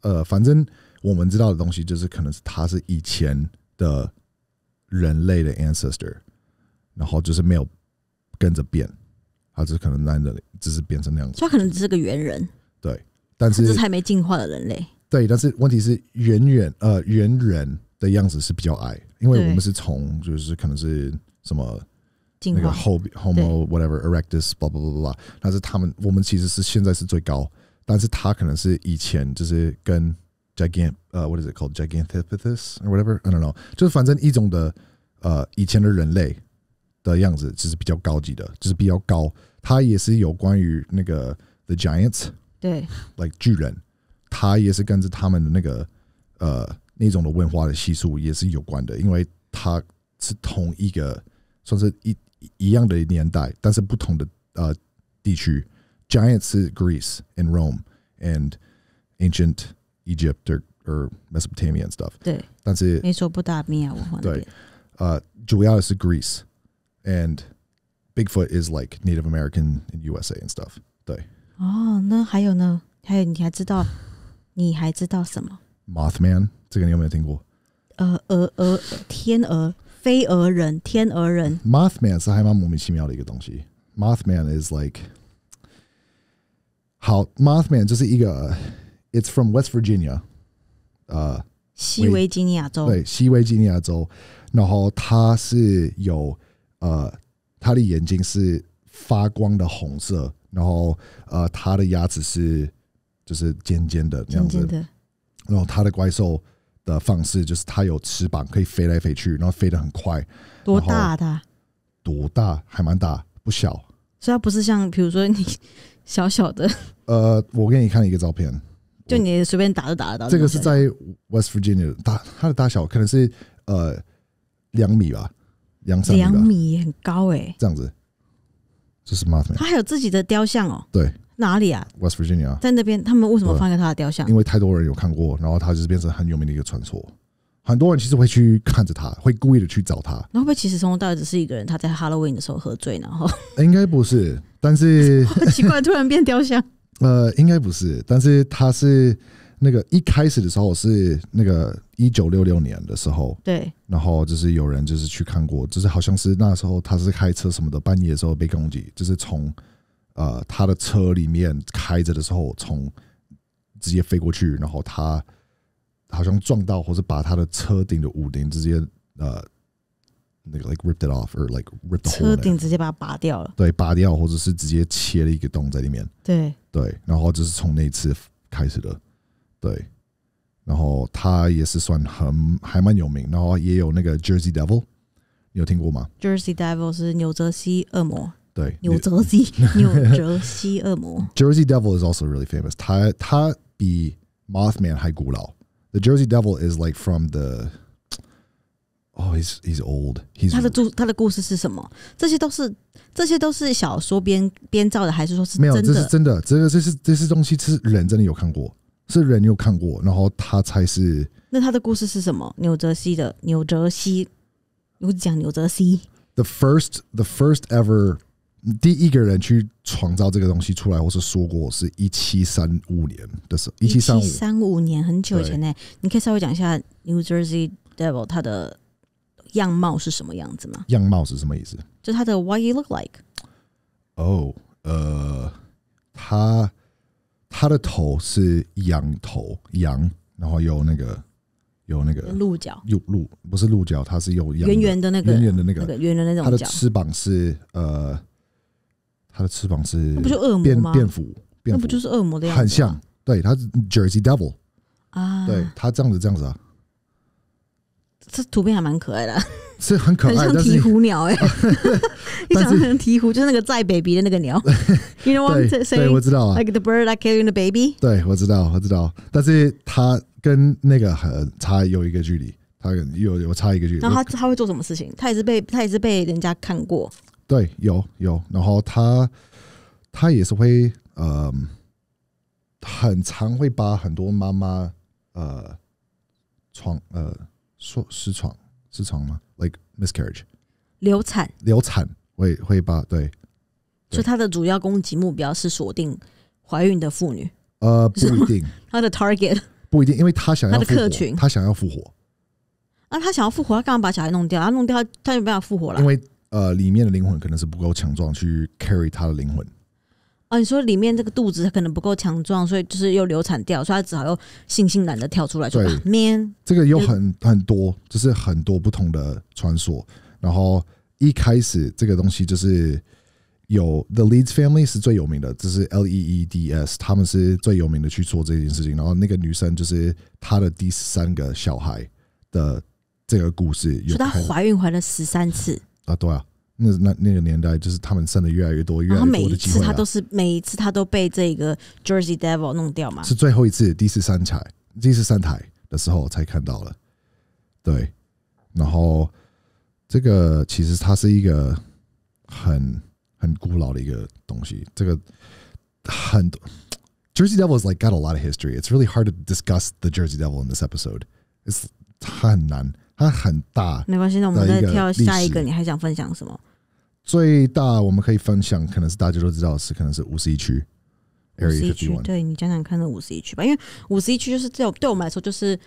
呃，反正我们知道的东西就是，可能是他是以前的人类的 ancestor，然后就是没有跟着变，他只可能那样只是变成那样子。他可
能只是个猿人。
对，但是这才
没进化的人类。
对，但是问题是，猿人呃，猿人的样子是比较矮，因为我们是从就是可能是什么那个 Homo whatever erectus 巴巴 l 巴 h 但是他们我们其实是现在是最高，但是他可能是以前就是跟 giant g 呃 what is it called giantipetus g or whatever I don't know，就是反正一种的呃以前的人类的样子，就是比较高级的，就是比较高，它也是有关于那个 the giants，对，like 巨人。它也是跟着他们的那个呃那种的文化的习俗也是有关的，因为它是同一个算是一一样的年代，但是不同的呃地区。Giants 是 Greece and Rome and ancient Egypt or or Mesopotamia and stuff。对，但是美
索不达米亚文化对，
呃，主要是 Greece and Bigfoot is like Native American in USA and stuff。对。
哦，那还有呢？还有你还知道你还知道什
么？Mothman 这个你有没有听过？
呃，鹅，鹅，天鹅，飞蛾人，天鹅人。
Mothman 是还蛮莫名其妙的一个东西。Mothman is like 好，Mothman 就是一个，It's from West Virginia，呃，西维吉尼亚州。对，西维吉尼亚州。然后它是有呃，它的眼睛是发光的红色，然后呃，它的牙齿是。就是尖尖的那样子，然后它的怪兽的方式就是它有翅膀可以飞来飞去，然后飞得很快。多大？它多大？还蛮大，不小。
所以它不是像比如说你小小的。
呃，我给你看一个照片，
就你随便打都打得到。这个是在
West Virginia，大它的大小可能是呃两米吧，两三米两米很高哎，这样子。这是 Martin，它还有
自己的雕像哦。对。哪里啊？West Virginia，在那边，他们为什么放在他的雕像？因
为太多人有看过，然后他就是变成很有名的一个传说。很多人其实会去看着他，会故意的去找他。
那会不会其实从头到尾只是一个人？他在 Halloween 的时候喝醉，然后？
应该不是，但是
奇怪，突然变雕像。
呃，应该不是，但是他是那个一开始的时候是那个一九六六年的时候，对，然后就是有人就是去看过，就是好像是那时候他是开车什么的，半夜的时候被攻击，就是从。呃，他的车里面开着的时候，从直接飞过去，然后他好像撞到，或者把他的车顶的屋顶直接呃，那个 like ripped it off，or like ripped o 车顶
直接把它拔掉了，
对，拔掉，或者是直接切了一个洞在里面，对对，然后就是从那次开始的，对，然后他也是算很还蛮有名，然后也有那个 Jersey Devil，有听过吗
？Jersey Devil 是纽泽西恶魔。对，纽泽西，纽泽西恶魔
（Jersey Devil） is also really famous 它。它它比 Mothman 还古老。The Jersey Devil is like from the Oh, he's he's old. He's 他的
故他的故事是什么？这些都是这些都是小说编编造的，还是说是没有？这是真
的，这个这是这些东西是人真的有看过，是人有看过，然后他才是。
那他的故事是什么？纽泽西的纽泽西，我讲纽泽西。
The first, the first ever 第一个人去创造这个东西出来，或是说过，是一七三五年的时候。一七三五三
五年很久以前呢，你可以稍微讲一下 New Jersey Devil 它的样貌是什么
样子吗？样貌是什么意思？
就它的 What you look like？
哦，呃，它它的头是羊头，羊，然后有那个有那个鹿角，有鹿，不是鹿角，它是有圆圆的那个圆圆的那个
圆圆的那种。它的翅
膀是呃。它的翅膀是变蝙蝠，那不就是恶
魔的样子？很像，
对，它是 Jersey Devil，啊，对，它这样子，这样子啊。
这图片还蛮可爱的，
是很可爱，像鹈鹕
鸟哎，你想成鹈鹕就是那个在 baby 的那个鸟。You know what? 对，我知道啊。Like the bird that c a r r i n the baby。
对，我知道，我知道，但是它跟那个很差有一个距离，它有有差一个距离。那它
它会做什么事情？它也是被它也是被人家看过。
对，有有，然后他他也是会，嗯，很常会把很多妈妈呃，闯呃，说失闯失闯吗？Like miscarriage，流产，流产会会把对，
所以他的主要攻击目标是锁定怀孕的妇女，
呃，不一定，
他的 target
不一定，因为他想要他的客群，他想要复活，
啊，他想要复活，他刚刚把小孩弄掉，他弄掉他就没办法复活了，因
为。呃，里面的灵魂可能是不够强壮去 carry 他的灵魂
啊。你说里面这个肚子可能不够强壮，所以就是又流产掉，所以他只好又悻悻然的跳出来。对，man，这个有很
很多，就是很多不同的传说。然后一开始这个东西就是有 The Leeds Family 是最有名的，就是 L E E D S，他们是最有名的去做这件事情。然后那个女生就是她的第三个小孩的这个故事，说她怀
孕怀了十三次。
啊，对啊，那那那个年代就是他们生的越来越多，越来越多的机会。他都
是每一次他都被这个 Jersey Devil 弄掉嘛？是最
后一次，第一次三台，第一次三台的时候才看到了。对，然后这个其实它是一个很很古老的一个东西。这个很 Jersey Devil is like got a lot of history. It's really hard to discuss the Jersey Devil in this episode. It's 太难。它很大，没关系。那我们再挑下一个，
你还想分享什么？
最大我们可以分享，可能是大家都知道是可能是五 C 区。五区，
对你讲讲看那五一区吧，因为五一区就是这，对我们来说就是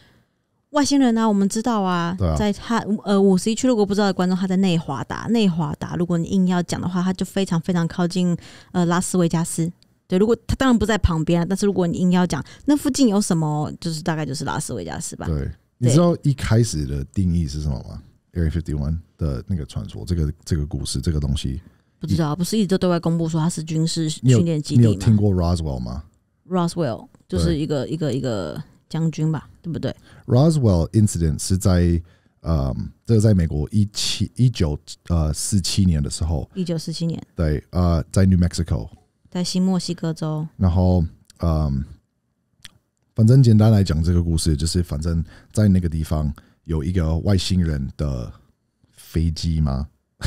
外星人啊，我们知道啊，在他呃五一区，如果不知道的观众，他在内华达，内华达，如果你硬要讲的话，他就非常非常靠近呃拉斯维加斯。对，如果他当然不在旁边，但是如果你硬要讲，那附近有什么，就是大概就是拉斯维加斯吧。对。
你知道一开始的定义是什么吗？Area Fifty One 的那个传说，这个这个故事，这个东西，
不知道，不是一直就对外公布说它是军事训练基地你有听
过 Roswell 吗
？Roswell 就是一个一个一个将军吧，对不对
？Roswell incident 是在呃，这个在美国一七一九呃四七年的时候，
一九四七年，
对，呃，在 New Mexico，
在新墨西哥州，
然后，嗯。反正简单来讲，这个故事就是，反正在那个地方有一个外星人的飞机吗？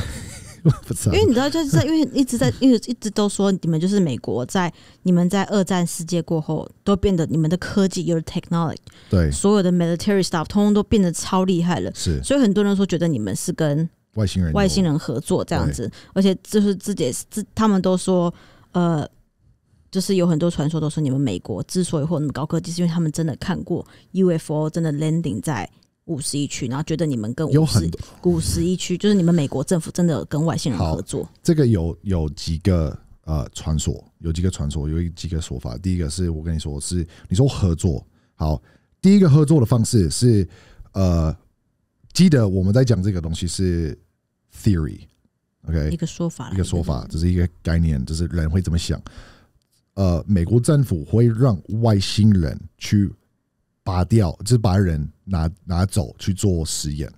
因为你知道，就是在因
为一直在，因为一直都说你们就是美国，在你们在二战世界过后，都变得你们的科技，your technology，对，所有的 military stuff，通通都变得超厉害了。是，所以很多人说觉得你们是跟
外星人、外星
人合作这样子，而且就是自己自，他们都说呃。就是有很多传说都说，你们美国之所以会有那么高科技，是因为他们真的看过 UFO，真的 landing 在五十一区，然后觉得你们跟五十五十一区，就是你们美国政府真的跟外星人合
作。这个有有几个呃传说，有几个传说，有几个说法。第一个是我跟你说是你说合作，好，第一个合作的方式是呃，记得我们在讲这个东西是 theory，OK，一个说法，一个说法，只是一个概念，就是人会怎么想。呃，美国政府会让外星人去拔掉，就是把人拿拿走去做实验，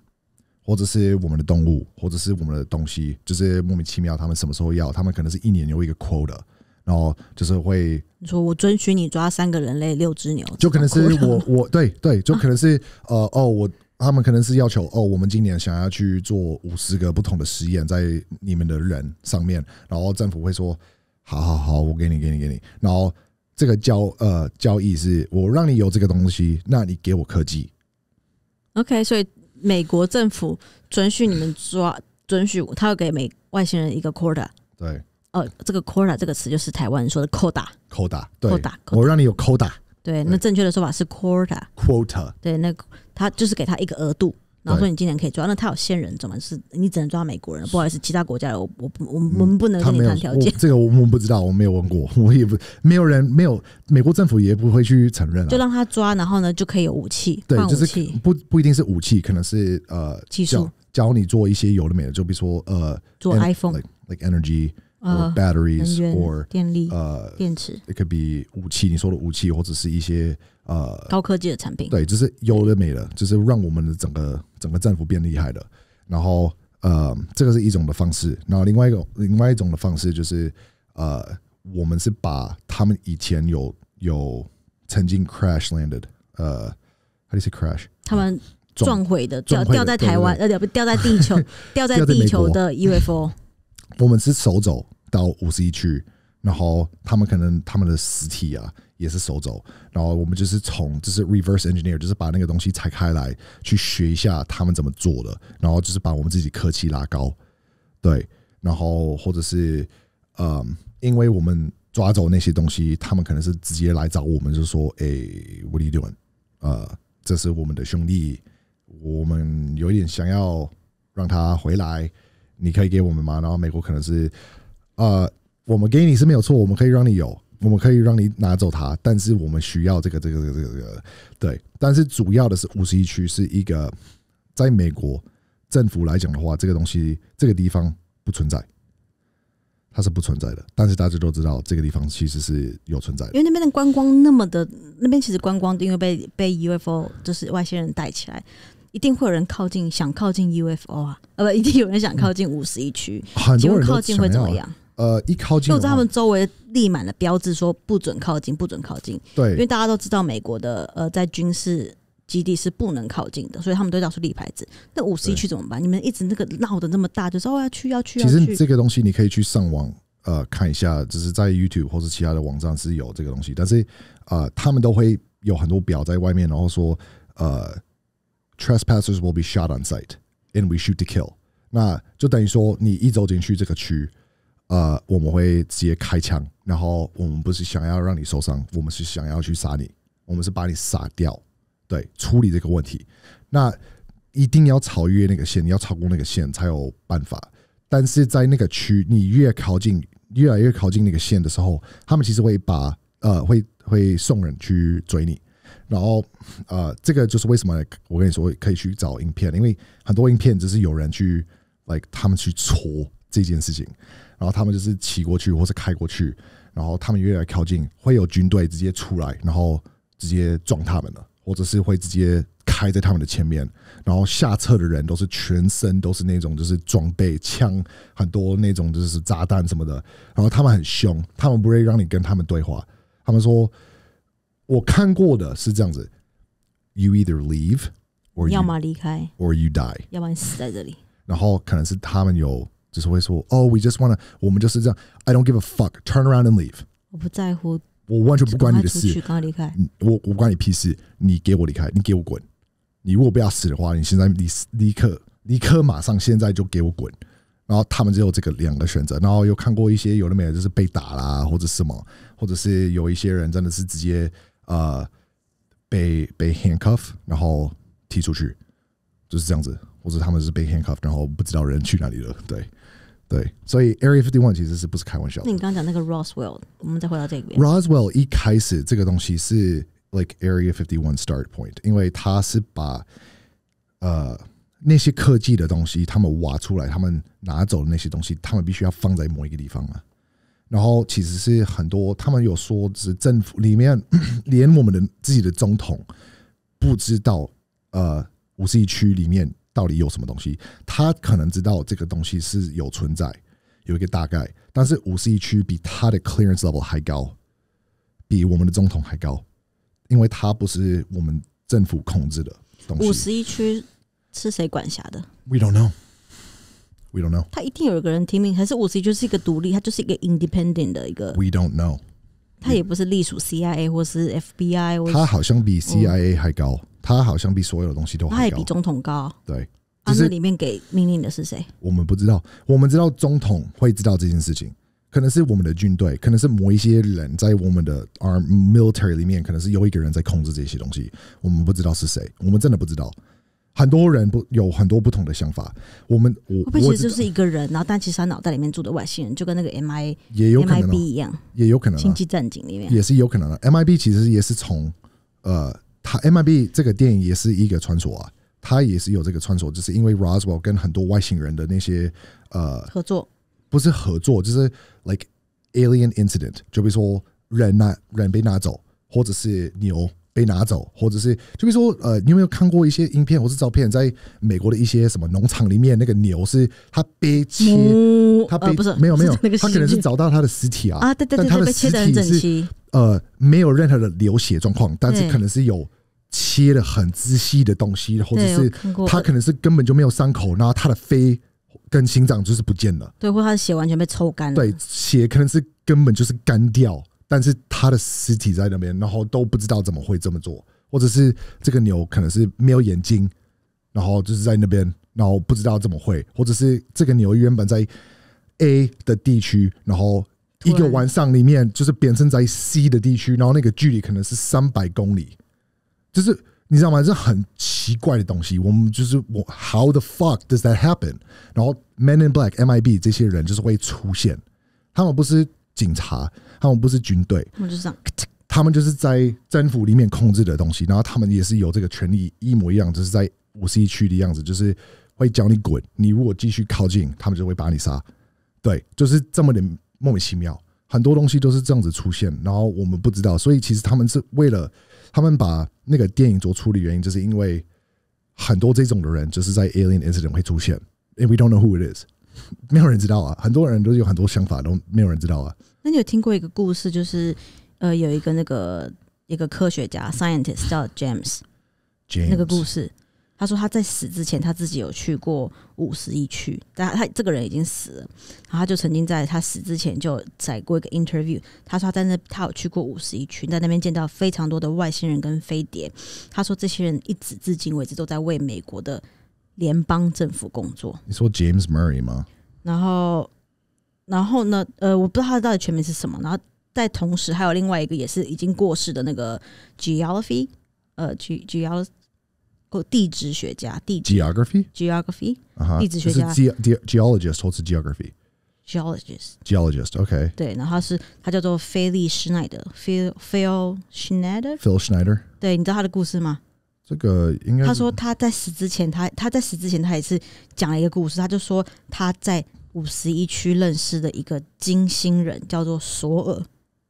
或者是我们的动物，或者是我们的东西，就是莫名其妙，他们什么时候要？他们可能是一年有一个 quota，然后就是会
你说我准许你抓三个人类六只牛，就可能是我
我对对，就可能是呃哦，我他们可能是要求哦，我们今年想要去做五十个不同的实验在你们的人上面，然后政府会说。好好好，我给你给你给你。然后这个交呃交易是，我让你有这个东西，那你给我科技。
OK，所以美国政府准许你们抓，准许他要给美外星人一个 quota。对。呃，这个 quota 这个词就是台湾说的 quota。
quota。quota。我让你有 quota。
对，那正确的说法是 quota。quota。对，那他就是给他一个额度。然后说你今年可以抓，那他有先人，怎么是你只能抓美国人？不好意思，其他国家我我我们不能跟你谈条件。这
个我们不知道，我没有问过，我也不没有人没有美国政府也不会去承认就
让他抓，然后呢就可以有武
器。对，就是不不一定是武器，可能是呃技术教你做一些有的没的，就比如说呃做 iPhone like energy or batteries or 电力呃电池，it could be 武器你说的武器，或者是一些。呃，
高科技的产品，对，
就是有了没了，就是让我们的整个整个政府变厉害的。然后，呃，这个是一种的方式。然后另外一个，另外一种的方式就是，呃，我们是把他们以前有有曾经 crash landed，呃，h o do you w say crash，
他们撞毁的，掉掉在台湾呃，不掉在地球 掉在地球的 UFO，
我们是手走到五十一区。然后他们可能他们的实体啊也是收走，然后我们就是从就是 reverse engineer，就是把那个东西拆开来，去学一下他们怎么做的，然后就是把我们自己科技拉高，对，然后或者是嗯，因为我们抓走那些东西，他们可能是直接来找我们，就说哎，what are you doing？呃，这是我们的兄弟，我们有点想要让他回来，你可以给我们吗？然后美国可能是呃。我们给你是没有错，我们可以让你有，我们可以让你拿走它，但是我们需要这个这个这个这个对。但是主要的是五十一区是一个，在美国政府来讲的话，这个东西这个地方不存在，它是不存在的。但是大家都知道，这个地方其实是有存在的，因
为那边的观光那么的，那边其实观光因为被被 UFO 就是外星人带起来，一定会有人靠近，想靠近 UFO 啊，呃不，一定有人想靠近五十一区，结果靠近会怎么样？
呃，一靠近，就在他们
周围立满了标志，说不准靠近，不准靠近。对，因为大家都知道美国的呃，在军事基地是不能靠近的，所以他们都到处立牌子。那五十一区怎么办？你们一直那个闹得那么大，就说我要去，要去。其实这个
东西你可以去上网呃看一下，只是在 YouTube 或是其他的网站是有这个东西，但是呃，他们都会有很多表在外面，然后说呃，trespassers will be shot on sight and we shoot to kill。那就等于说你一走进去这个区。呃，我们会直接开枪，然后我们不是想要让你受伤，我们是想要去杀你，我们是把你杀掉，对，处理这个问题。那一定要超越那个线，你要超过那个线才有办法。但是在那个区，你越靠近，越来越靠近那个线的时候，他们其实会把呃，会会送人去追你，然后呃，这个就是为什么我跟你说可以去找影片，因为很多影片只是有人去，like 他们去戳，这件事情，然后他们就是骑过去，或是开过去，然后他们越来靠近，会有军队直接出来，然后直接撞他们了，或者是会直接开在他们的前面。然后下车的人都是全身都是那种就是装备枪，很多那种就是炸弹什么的。然后他们很凶，他们不会让你跟他们对话。他们说：“我看过的是这样子，You either leave，要么离开，or you die，
要不然死在这里。”
然后可能是他们有。就是会说，Oh, we just wanna，我们就是这样，I don't give a fuck，turn around and leave。
我不在乎，
我完全不关你的事，刚离开，我我关你屁事，你给我离开，你给我滚，你如果不要死的话，你现在立立刻立刻马上现在就给我滚。然后他们只有这个两个选择。然后又看过一些有的没的，就是被打啦，或者什么，或者是有一些人真的是直接呃被被 handcuff，然后踢出去，就是这样子，或者他们是被 handcuff，然后不知道人去哪里了，对。对，所以 Area Fifty One 其实是不是开玩笑？那你
刚刚讲那个 Roswell，我们再回到这边。
Roswell 一开始这个东西是 like Area Fifty One Start Point，因为他是把呃那些科技的东西，他们挖出来，他们拿走的那些东西，他们必须要放在某一个地方啊。然后其实是很多，他们有说，是政府里面 连我们的自己的总统不知道呃五十一区里面。到底有什么东西？他可能知道这个东西是有存在，有一个大概。但是五十一区比他的 clearance level 还高，比我们的总统还高，因为他不是我们政府控制的东西。五十
一区是谁管辖的
？We don't know. We don't know. 他
一定有一个人提名，可是五十一就是一个独立，它就是一个 independent 的一个。
We don't know.
他也不是隶属 CIA 或是 FBI，他好像比 CIA
还高。他好像比所有的东西都，他也比总统高。对，就是里
面给命令的是谁？
我们不知道。我们知道总统会知道这件事情，可能是我们的军队，可能是某一些人在我们的 arm military 里面，可能是有一个人在控制这些东西。我们不知道是谁，我们真的不知道。很多人不有很多不同的想法。我们我其实就
是一个人，然后但其实他脑袋里面住的外星人，就跟那个 M I 也有可能 B 一样，
也有可能星际
战警里面也
是有可能的。M I B 其实也是从呃。他 MIB》这个电影也是一个穿梭啊，他也是有这个穿梭，就是因为 Roswell 跟很多外星人的那些呃合作，不是合作，就是 like alien incident，就比如说人拿人被拿走，或者是牛被拿走，或者是就比如说呃，你有没有看过一些影片或是照片，在美国的一些什么农场里面，那个牛是它被切，它不是没有没有，它可能是找到它的尸体啊啊对对对，被切的整齐。呃，没有任何的流血状况，但是可能是有切的很窒息的东西，或者是他可能是根本就没有伤口，然后他的肺跟心脏就是不见了，
对，或他的血完全被抽干了，对，
血可能是根本就是干掉，但是他的尸体在那边，然后都不知道怎么会这么做，或者是这个牛可能是没有眼睛，然后就是在那边，然后不知道怎么会，或者是这个牛原本在 A 的地区，然后。一个晚上里面就是变成在 C 的地区，然后那个距离可能是三百公里，就是你知道吗？这很奇怪的东西。我们就是我，How the fuck does that happen？然后 Men in Black MIB 这些人就是会出现，他们不是警察，他们不是军队，就是这样。他们就是在政府里面控制的东西，然后他们也是有这个权利，一模一样，就是在五 C 区的样子，就是会叫你滚。你如果继续靠近，他们就会把你杀。对，就是这么的。莫名其妙，很多东西都是这样子出现，然后我们不知道，所以其实他们是为了他们把那个电影做出的原因就是因为很多这种的人就是在 Alien incident 会出现，and we don't know who it is，没有人知道啊，很多人都有很多想法，都没有人知道啊。
那你有听过一个故事，就是呃，有一个那个一个科学家 scientist 叫 James，, James，那个故事。他说他在死之前他自己有去过五十一区，但他这个人已经死了。然后他就曾经在他死之前就载过一个 interview。他说他在那他有去过五十一区，在那边见到非常多的外星人跟飞碟。他说这些人一直至今为止都在为美国的联邦政府工作。
你说 James Murray 吗？
然后，然后呢？呃，我不知道他到底全名是什么。然后在同时还有另外一个也是已经过世的那个 Geology，呃，Ge Geology。或地质学家，地 g
e o g r a p h y g
e o g r a p h y 地质学家
，geologist，或者是 g e o g r a p h y
g e o l o g i s
t g e o l o g i s t o k
对，然后是，他叫做菲利施奈德，Phil Phil Schneider，Phil Schneider，对，你知道他的故事吗？
这个应该，他说
他在死之前，他他在死之前，他也是讲了一个故事，他就说他在五十一区认识的一个金星人，叫做索尔。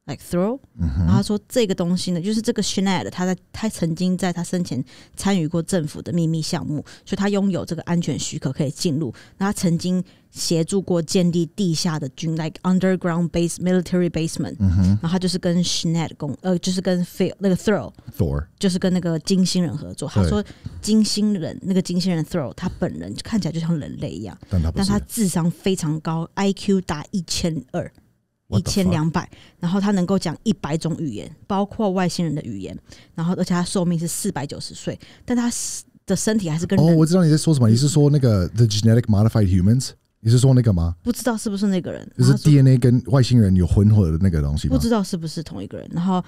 Like t h r o w 然后他说这个东西呢，就是这个 Shanead，他在他曾经在他生前参与过政府的秘密项目，所以他拥有这个安全许可可以进入。那他曾经协助过建立地下的军，like underground base military basement。然后他就是跟 Shanead 呃，就是跟 Phil 那个 Thor，Thor 就是跟那个金星人合作。他说金星人那个金星人 t h r o w 他本人看起来就像人类一样，但他智商非常高，IQ 达一千二。一千两百，然后他能够讲一百种语言，包括外星人的语言，然后而且他寿命是四百九十岁，但他的身体还是跟哦，我
知道你在说什么，你是说那个 the genetic modified humans，你是说那个吗？
不知道是不是那个人，就是
DNA 跟外星人有混合的那个东西，不知
道是不是同一个人。然后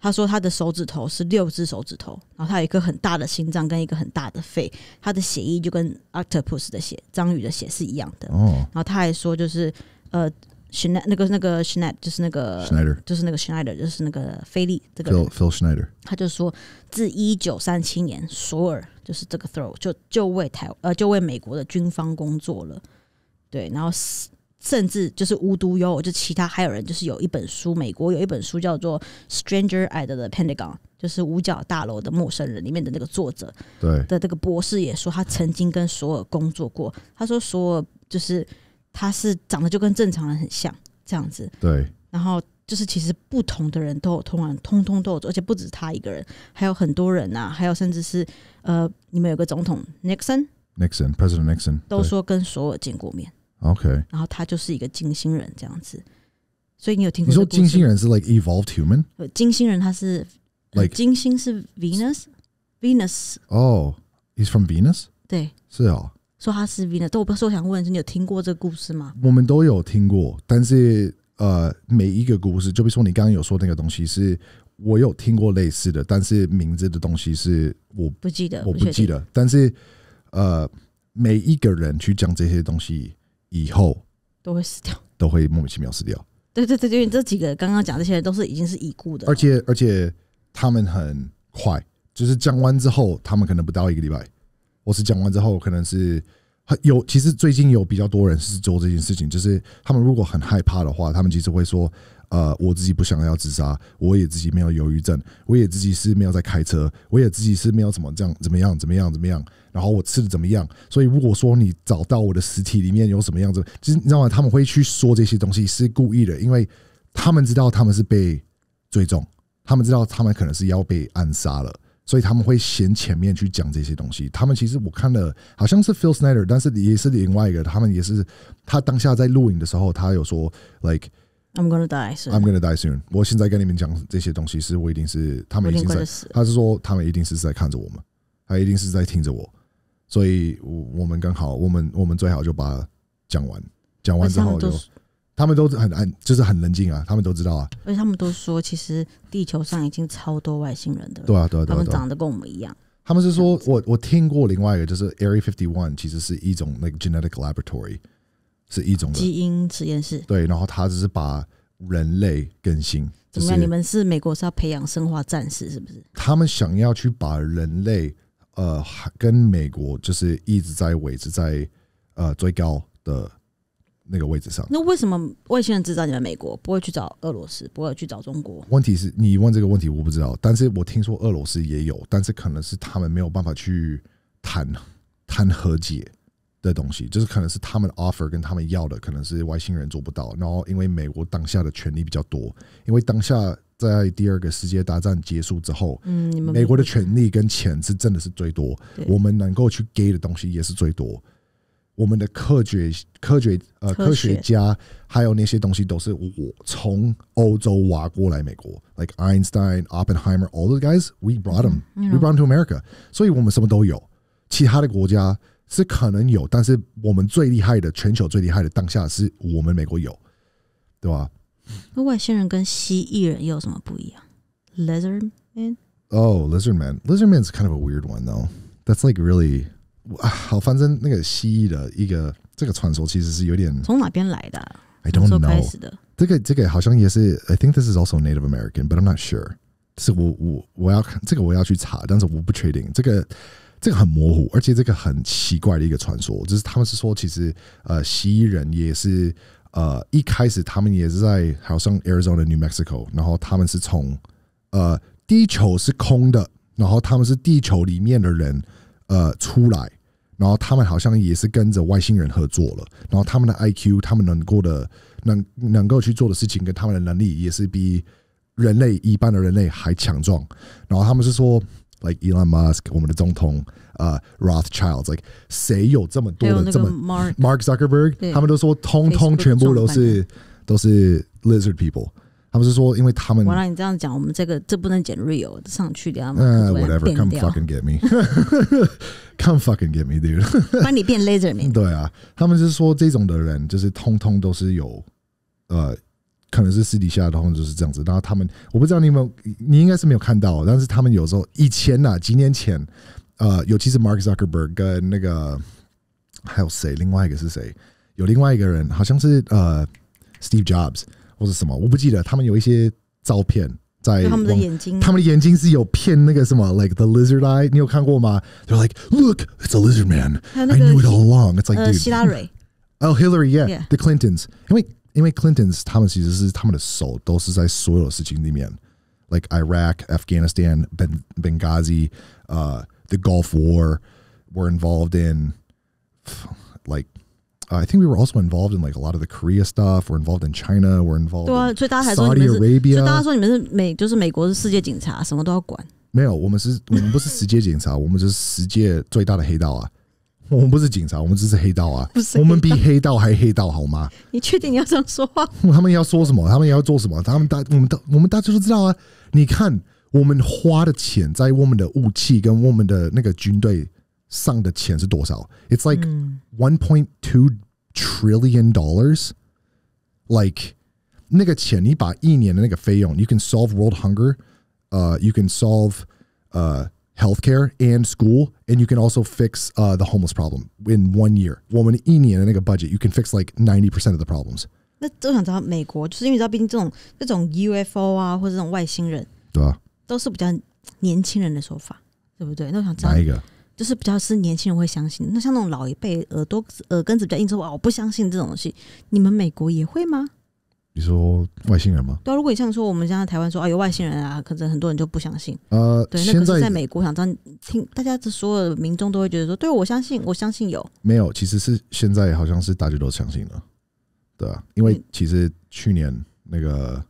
他说他的手指头是六只手指头，然后他有一个很大的心脏跟一个很大的肺，他的血液就跟 octopus 的血，章鱼的血是一样的。哦，然后他还说就是呃。Schneider 那个那个 Schneider 就是那个 Schneider 就是那个 Schneider 就是那个菲利这个 Phil Schneider，他就说自一九三七年索尔就是这个 Throw 就就为台呃就为美国的军方工作了，对，然后甚至就是无独有偶，就其他还有人就是有一本书，美国有一本书叫做《Stranger at the Pentagon》，就是五角大楼的陌生人里面的那个作者对的这个博士也说他曾经跟索尔工作过，他说索尔就是。他是长得就跟正常人很像，这样子。对。然后就是，其实不同的人都有，通常通通都有，而且不止他一个人，还有很多人呐，还有甚至是，呃，你们有个总统 n n i x o n
p r e s i d e n t Nixon，都说
跟所有见过面。OK。然后他就是一个金星人这样子，所以你有听过？你说金星人
是 like evolved human？
金星人他是 like 金星是 Venus，Venus。
哦，He's from Venus？对，是哦。
说他士兵呢？都不是，我想问是：你有听过这个故事吗？
我们都有听过，但是呃，每一个故事，就比如说你刚刚有说那个东西，是我有听过类似的，但是名字的东西是我
不记得，我不记得。
但是呃，每一个人去讲这些东西以后，都会死掉，都会莫名其妙死掉。
对对对为这几个刚刚讲这些人都是已经是已故的，而且
而且他们很快，就是讲完之后，他们可能不到一个礼拜。我是讲完之后，可能是有，其实最近有比较多人是做这件事情，就是他们如果很害怕的话，他们其实会说：“呃，我自己不想要自杀，我也自己没有忧郁症，我也自己是没有在开车，我也自己是没有怎么这样怎么样怎么样怎么样，然后我吃的怎么样。”所以如果说你找到我的实体里面有什么样子，其实你知道吗？他们会去说这些东西是故意的，因为他们知道他们是被追踪，他们知道他们可能是要被暗杀了。所以他们会先前面去讲这些东西。他们其实我看了，好像是 Phil Snyder，但是也是另外一个。他们也是他当下在录影的时候，他有说：“Like
I'm gonna die soon, I'm gonna
die soon。”我现在跟你们讲这些东西，是，我一定是他们一定在。他是说他们一定是在看着我们，他一定是在听着我。所以，我我们刚好，我们我们最好就把讲完，讲完之后就。他们都很安，就是很冷静啊。他们都知道啊，
而且他们都说，其实地球上已经超多外星人的。对啊，对啊，他们长得跟我们一样。
他们是说我我听过另外一个，就是 Area Fifty One，其实是一种那个 genetic laboratory，是一种基因实验室。对，然后他只是把人类更新。怎么样？你们
是美国是要培养生化战士，是不是？
他们想要去把人类，呃，跟美国就是一直在维持在呃最高的。那个位置上，那
为什么外星人知道你们美国，不会去找俄罗斯，不会去找中
国？问题是你问这个问题，我不知道。但是我听说俄罗斯也有，但是可能是他们没有办法去谈谈和解的东西，就是可能是他们 offer 跟他们要的，可能是外星人做不到。然后因为美国当下的权力比较多，因为当下在第二个世界大战结束之后，嗯，美国的权力跟钱是真的是最多，我们能够去给的东西也是最多。我们的科学、科学呃科学家，还有那些东西，都是我从欧洲挖过来美国，like Einstein, Oppenheimer, all those guys, we brought them, we brought to America。所以我们什么都有。其他的国家是可能有，但是我们最厉害的，全球最厉害的当下是我们美国有，对吧？
那外星人跟蜥蜴人有什么不一样？Lizardman？Oh,
lizardman. Lizardman is kind of a weird one, though. That's like really. 啊，好，反正那个蜥蜴的一个这个传说其实是有点
从哪边来的
，I don't know 开始的。这个这个好像也是，I think this is also Native American，but I'm not sure。是我我我要看这个我要去查，但是我不确定这个这个很模糊，而且这个很奇怪的一个传说，就是他们是说其实呃蜥蜴人也是呃一开始他们也是在，好像 Arizona、New Mexico，然后他们是从呃地球是空的，然后他们是地球里面的人呃出来。然后他们好像也是跟着外星人合作了，然后他们的 IQ，他们能够的能能够去做的事情，跟他们的能力也是比人类一般的人类还强壮。然后他们是说，like Elon Musk，我们的总统，呃，Rothschild，s like 谁有这么多的这么 Mark Zuckerberg，他们都说通通全部都是都是 Lizard people。他们是说，因为他们我让
你这样讲，我们这个这不能剪 real 上去掉嗯 w h a t e v e r c o m e fucking
get me，come fucking get me，dude。把
你变 lazy，
对啊。他们是说这种的人，就是通通都是有呃，可能是私底下的，他们就是这样子。然后他们，我不知道你有没有，你应该是没有看到，但是他们有时候以前啊，几年前，呃，尤其是 Mark Zuckerberg 跟那个还有谁，另外一个是谁？有另外一个人，好像是呃，Steve Jobs。或者什么，我不记得。他们有一些照片在他们的眼睛，他们的眼睛是有骗那个什么，like the lizard eye，你有看过吗？They're like, look, it's a lizard man. I knew it all along. It's like, dude, 希拉蕊，Oh Hillary, yeah, the Clintons. Clintons，因为因为 Clintons 他们其实是他们的手都是在所有事情里面，like Iraq, Afghanistan, Ben Benghazi, uh, the Gulf War were involved in, like. I think we were also involved in like a lot of the Korea stuff. We're involved in China. We're involved. 对啊，所以大家才说你们是。所以大家说
你们是美，就是美国是世界警察，什么都要管。
没有，我们是我们不是世界警察，我们是世界最大的黑道啊！我们不是警察，我们只是黑道啊！我们比黑道还黑道，好吗？你确定你要这样说话？他们要说什么？他们要做什么？他们大我们大我们大家都知道啊！你看，我们花的钱在我们的武器跟我们的那个军队。It's like mm. one point two trillion dollars. Like you can solve world hunger. Uh, you can solve uh healthcare and school, and you can also fix uh, the homeless problem in one year. a budget, you can fix like ninety percent of the problems.
那我想知道美国，就是因为你知道，毕竟这种这种 UFO 啊，或者这种外星人，对啊，都是比较年轻人的说法，对不对？那我想知道哪一个？就是比较是年轻人会相信，那像那种老一辈耳朵耳根子比较硬，说哇我不相信这种东西。你们美国也会吗？
你说外星人吗？
对啊，如果你像说我们现在台湾说啊有外星人啊，可能很多人就不相信。
呃，对，那可是在美
国，想当听大家的所有的民众都会觉得说，对，我相信，我相信有。
没有，其实是现在好像是大家都相信了，对啊，因为其实去年那个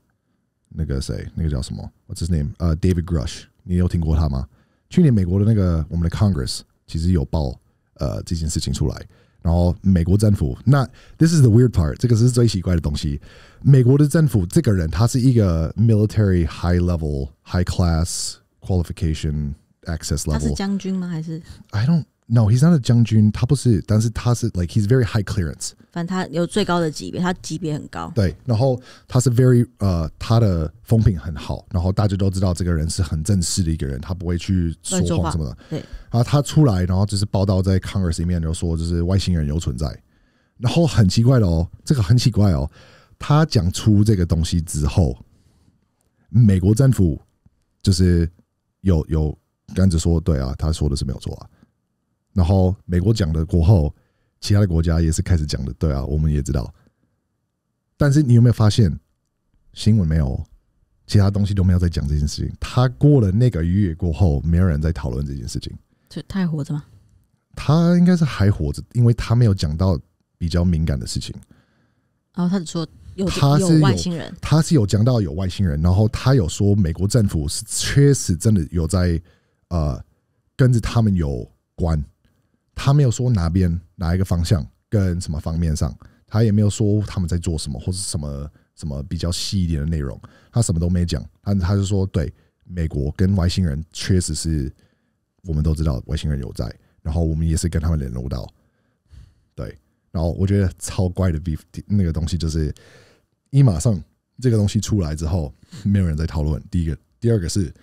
那个谁，那个叫什么，What's his name？呃，David Grush，你有听过他吗？去年美国的那个我们的 Congress 其实有报呃这件事情出来，然后美国政府那 This is the weird part，这个是最奇怪的东西。美国的政府这个人他是一个 military high level high class qualification access level，他是
将军吗？还是 I
don't no he's not a 将军，他不是，但是他是 like he's very high clearance。
他有最高的级别，他级别很高。
对，然后他是 very 呃，他的风评很好，然后大家都知道这个人是很正式的一个人，他不会去说谎什么的。对然后他出来然后就是报道在 Congress 里面就说就是外星人有存在，然后很奇怪的哦，这个很奇怪哦，他讲出这个东西之后，美国政府就是有有甘子说对啊，他说的是没有错啊，然后美国讲的过后。其他的国家也是开始讲的，对啊，我们也知道。但是你有没有发现，新闻没有，其他东西都没有在讲这件事情。他过了那个月过后，没有人在讨论这件事情。
这他还活着吗？
他应该是还活着，因为他没有讲到比较敏感的事情。
然后他只说有他是有外星人，
他是有讲到有外星人，然后他有说美国政府是确实真的有在呃跟着他们有关。他没有说哪边哪一个方向跟什么方面上，他也没有说他们在做什么或者什么什么比较细一点的内容，他什么都没讲，他他就说对美国跟外星人确实是，我们都知道外星人有在，然后我们也是跟他们联络到，对，然后我觉得超怪的比那个东西就是一马上这个东西出来之后，没有人在讨论第一个，第二个是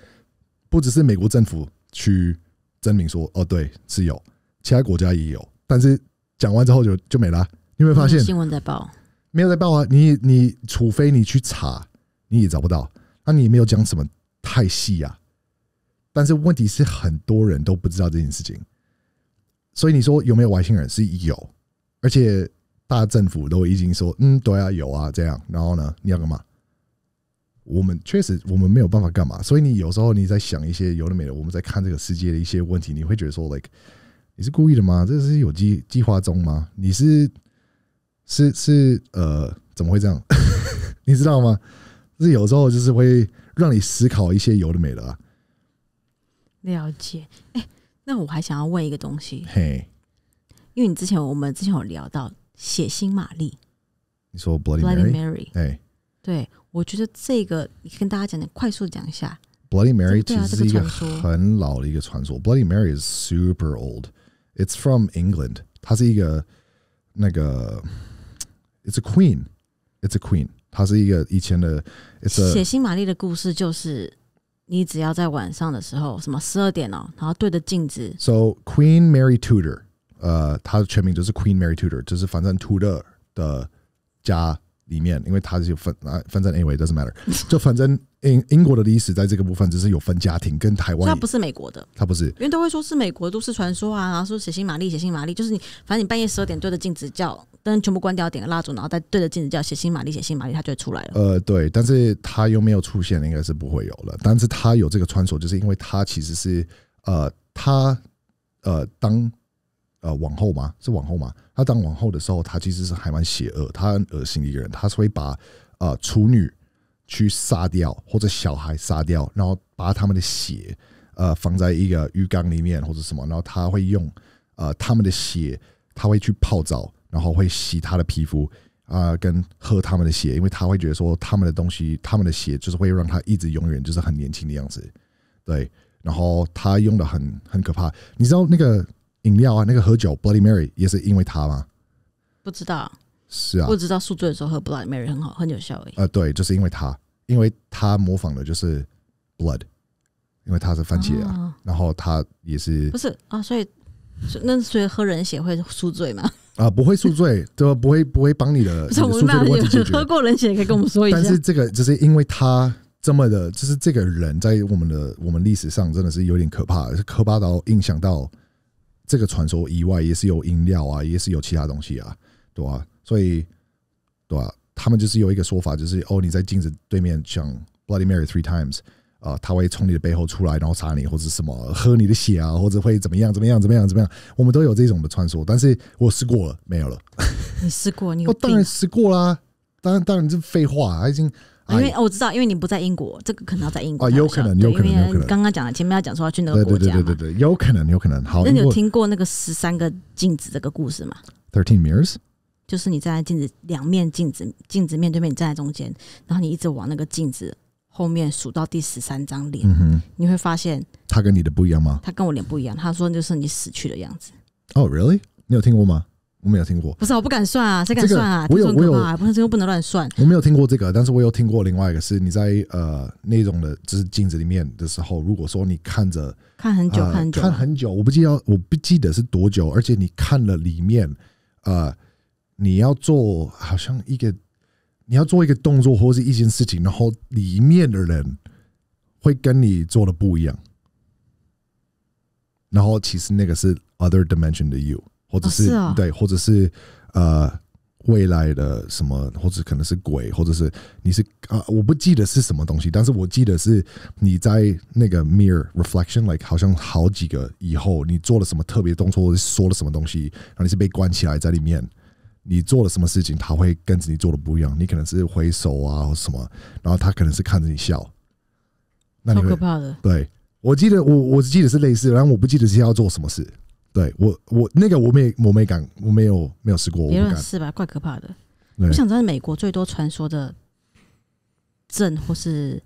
不只是美国政府去证明说哦对是有。其他国家也有，但是讲完之后就就没了。你有没有发现？新闻在报，没有在报啊！你你除非你去查，你也找不到。那你没有讲什么太细啊。但是问题是，很多人都不知道这件事情。所以你说有没有外星人？是有，而且大政府都已经说，嗯，对啊，有啊，这样。然后呢，你要干嘛？我们确实我们没有办法干嘛。所以你有时候你在想一些有的没的，我们在看这个世界的一些问题，你会觉得说，like。你是故意的吗？这是有计计划中吗？你是是是呃，怎么会这样？你知道吗？这有时候就是会让你思考一些有的没的啊。
了解，哎，那我还想要问一个东西，嘿，因为你之前我们之前有聊到血腥玛丽，
你说 Bloody Mary，哎，
对，我觉得这个跟大家讲，你快速讲一下
，Bloody Mary 是一个很老的一个传说，Bloody Mary is super old。It's from England. It's a queen. It's a queen. It's a 血
腥玛丽的故事就是，你只要在晚上的时候，什么十二点哦，然后对着镜子。
So Queen Mary Tudor，呃，她的全名就是 uh, Queen Mary Tudor，就是反正 Tudor 的家里面，因为她就分啊，反正 anyway doesn't matter，就反正英英国的历史在这个部分只是有分家庭跟台湾，他不是美国的，他不是，因
为都会说是美国都市传说啊，然后说写信玛丽写信玛丽，就是你反正你半夜十二点对着镜子叫灯全部关掉，点个蜡烛，然后再对着镜子叫写信玛丽写信玛丽，它就会出来了。
呃，对，但是它又没有出现，应该是不会有了。但是它有这个传说，就是因为它其实是呃，他呃当呃往后嘛，是往后嘛，他当往后的时候，他其实是还蛮邪恶，他很恶心一个人，他是会把呃处女。去杀掉或者小孩杀掉，然后把他们的血，呃，放在一个浴缸里面或者什么，然后他会用，呃，他们的血，他会去泡澡，然后会吸他的皮肤啊，跟喝他们的血，因为他会觉得说他们的东西，他们的血就是会让他一直永远就是很年轻的样子，对，然后他用的很很可怕，你知道那个饮料啊，那个喝酒，Bloody Mary 也是因为他吗？不知道。是啊，我知道
宿醉的时候喝 Blood Mary 很好，很有效
已。啊，对，就是因为它，因为它模仿的就是 Blood，因为它是番茄啊，然后它也是不是
啊？所以那所以喝人血会宿醉吗？
啊，不会宿醉，对，不会不会帮你的宿醉问题解决。喝
过人血可以跟我们说一下。但是
这个就是因为他这么的，就是这个人在我们的我们历史上真的是有点可怕，可怕到影响到这个传说以外，也是有饮料啊，也是有其他东西啊，对吧？所以，对吧？他们就是有一个说法，就是哦，你在镜子对面像 Bloody Mary three times，啊，他会从你的背后出来，然后杀你，或者什么喝你的血啊，或者会怎么样，怎么样，怎么样，怎么样？我们都有这种的传说，但是我试过了，没有了。
你试过？你我当然试
过啦，当然当然，这废话，已经因为
我知道，因为你不在英国，这个可能要在英国啊，有可能，有可能，有可能。刚刚讲了，前面要讲说去哪个国家？对对
对对对，有可能，有可能。好，那你有听
过那个十三个镜子这个故事吗
？Thirteen mirrors。
就是你站在镜子两面镜子镜子面对面，你站在中间，然后你一直往那个镜子后面数到第十三张脸，你会发现
他跟你的不一样吗？他
跟我脸不一样。他说就是你死去的样子。
哦，really？你有听过吗？我没有听过。不
是，我不敢算啊，谁敢算啊？我有，我有，不是又不能乱算。
我没有听过这个，但是我有听过另外一个，是你在呃那种的就是镜子里面的时候，如果说你看着
看很久很久，看很
久，我不记得我不记得是多久，而且你看了里面啊。你要做好像一个，你要做一个动作或者是一件事情，然后里面的人会跟你做的不一样。然后其实那个是 other dimension 的 you，或者是对，或者是呃未来的什么，或者可能是鬼，或者是你是啊，我不记得是什么东西，但是我记得是你在那个 mirror reflection，like 好像好几个以后，你做了什么特别动作，或者说了什么东西，然后你是被关起来在里面。你做了什么事情，他会跟着你做的不一样。你可能是挥手啊，或什么，然后他可能是看着你笑。那你可怕的。对，我记得我，我只记得是类似，然后我不记得是要做什么事。对我，我那个我没，我没敢，我没有没有试过。别乱试
吧，怪可怕的。我想知道美国最多传说的镇，或是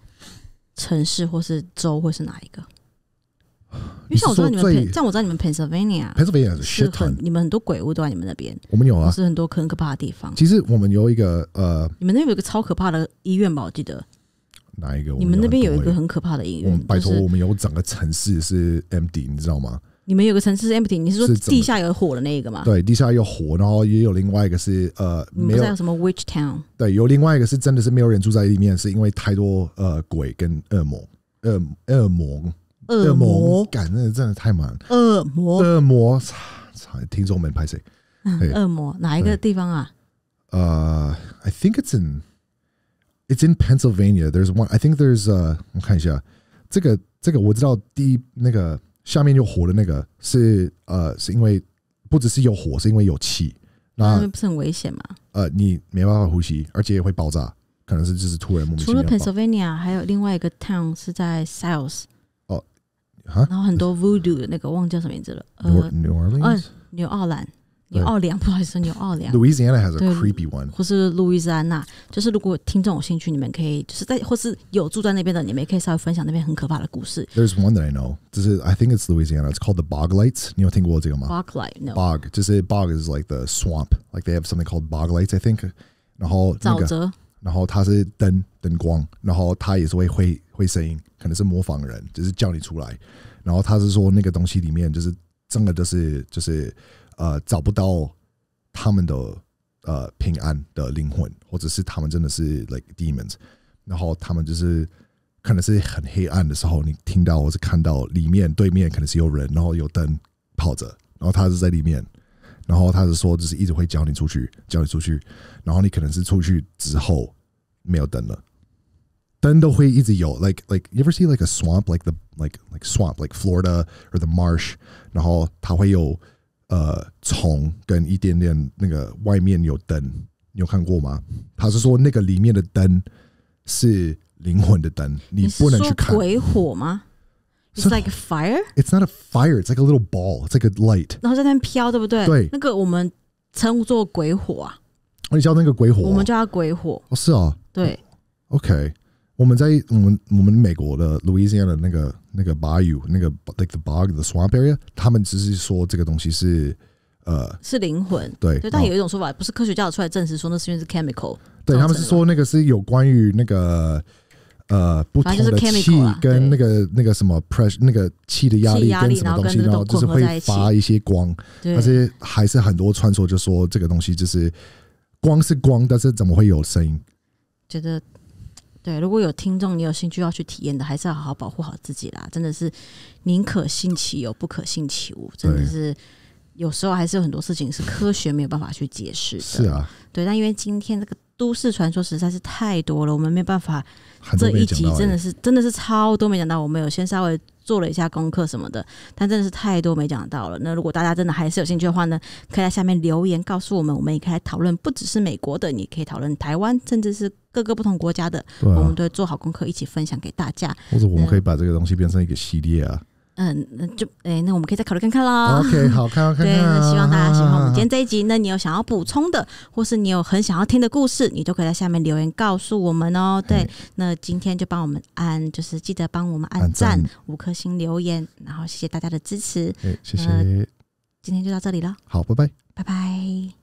城市，或是州，或是哪一个？因为像我知道你们，像我知道你们 Pennsylvania，Pennsylvania 是很你们很多鬼屋都在你们那边。我们有啊，是很多很可怕的地方。其实
我们有一个呃，
你们那边有一个超可怕的医院吧？我记得
哪一个？你们那边有一个
很可怕的医院。拜托，我们
有整个城市是 empty，你知道吗？
你们有个城市是 empty，你是说地下有火的那个吗？对，
地下有火，然后也有另外一个是呃，没有什
么 w i t c h Town？
对，有另外一个是真的是没有人住在里面，是因为太多呃鬼跟恶魔，恶恶魔。恶魔，感那真的太满。恶魔，恶魔，操听众们拍谁？恶魔哪一个地方啊？呃，I think it's in it's in Pennsylvania. There's one. I think there's a 看一下，这个这个我知道第一那个下面有火的那个是呃是因为不只是有火是因为有气，那不
是很危险吗？
呃，你没办法呼吸，而且也会爆炸，可能是就是突然。除了
Pennsylvania，还有另外一个 town 是在 South。然后很多 Voodoo 的那个忘叫什么名字了，呃，嗯，纽奥兰，纽奥良，不好意思，纽奥良，Louisiana has a creepy one，或是路易斯安 a 就是如果听众有兴趣，你们可以就是在或是有住在那边的，你们也可以稍微分享那边很可怕的故事。
There's one that I know. 就是 i s i I think it's Louisiana. It's called the Bog Lights. You 过 o 个吗 think
we'll do Bog light,
Bog. 就是 s bog is like the swamp. Like they have something called Bog Lights. I think. 然后沼泽，然后它是灯灯光，然后它也是会会。会声音可能是模仿人，就是叫你出来。然后他是说那个东西里面就是真的就是就是呃找不到他们的呃平安的灵魂，或者是他们真的是 like demons。然后他们就是可能是很黑暗的时候，你听到或是看到里面对面可能是有人，然后有灯泡着，然后他是在里面，然后他是说就是一直会叫你出去，叫你出去，然后你可能是出去之后没有灯了。then like like you ever see like a swamp like the like like swamp like Florida or the marsh. marsh，然后它会有呃虫跟一点点那个外面有灯，你有看过吗？他是说那个里面的灯是灵魂的灯，你不能去看
鬼火吗？It's so, like a fire.
It's not a fire. It's like a little ball. It's like a light.
然后在那边飘，对不对？对，那个我们称作鬼火啊。
你叫那个鬼火、啊？我们
叫它鬼火。
哦，是啊。对。OK。我们在我们我们美国的路易斯安的那个那个 Bayou，那个 like the b o g the swamp area，他们只是说这个东西是呃
是灵魂对，但有一种说法不是科学家出来证实说那是因为是 chemical，
对他们是说那个是有关于那个呃不同的气跟那个那个什么 pressure 那个气的压力跟什么东西然后就是会发一些光，但是还是很多传说就说这个东西就是光是光，但是怎么会有声音？
觉得。对，如果有听众你有兴趣要去体验的，还是要好好保护好自己啦。真的是宁可信其有，不可信其无。真的是有时候还是有很多事情是科学没有办法去解释。是啊，对。但因为今天这个。都市传说实在是太多了，我们没办法。
这一集真的是
真的是超多没讲到，我们有先稍微做了一下功课什么的，但真的是太多没讲到了。那如果大家真的还是有兴趣的话呢，可以在下面留言告诉我们，我们也可以来讨论，不只是美国的，你可以讨论台湾，甚至是各个不同国家的，我们都做好功课一起分享给大家，或者我们可以
把这个东西变成一个系列啊。
嗯，那就哎，那我们可以再考虑看看喽。OK，好，看看。对，那希望大家喜欢我们今天这一集。那你有想要补充的，或是你有很想要听的故事，你都可以在下面留言告诉我们哦。对，那今天就帮我们按，就是记得帮我们按赞五颗星留言。然后谢谢大家的支持，哎，谢谢。今天就到这里了，好，拜拜，拜拜。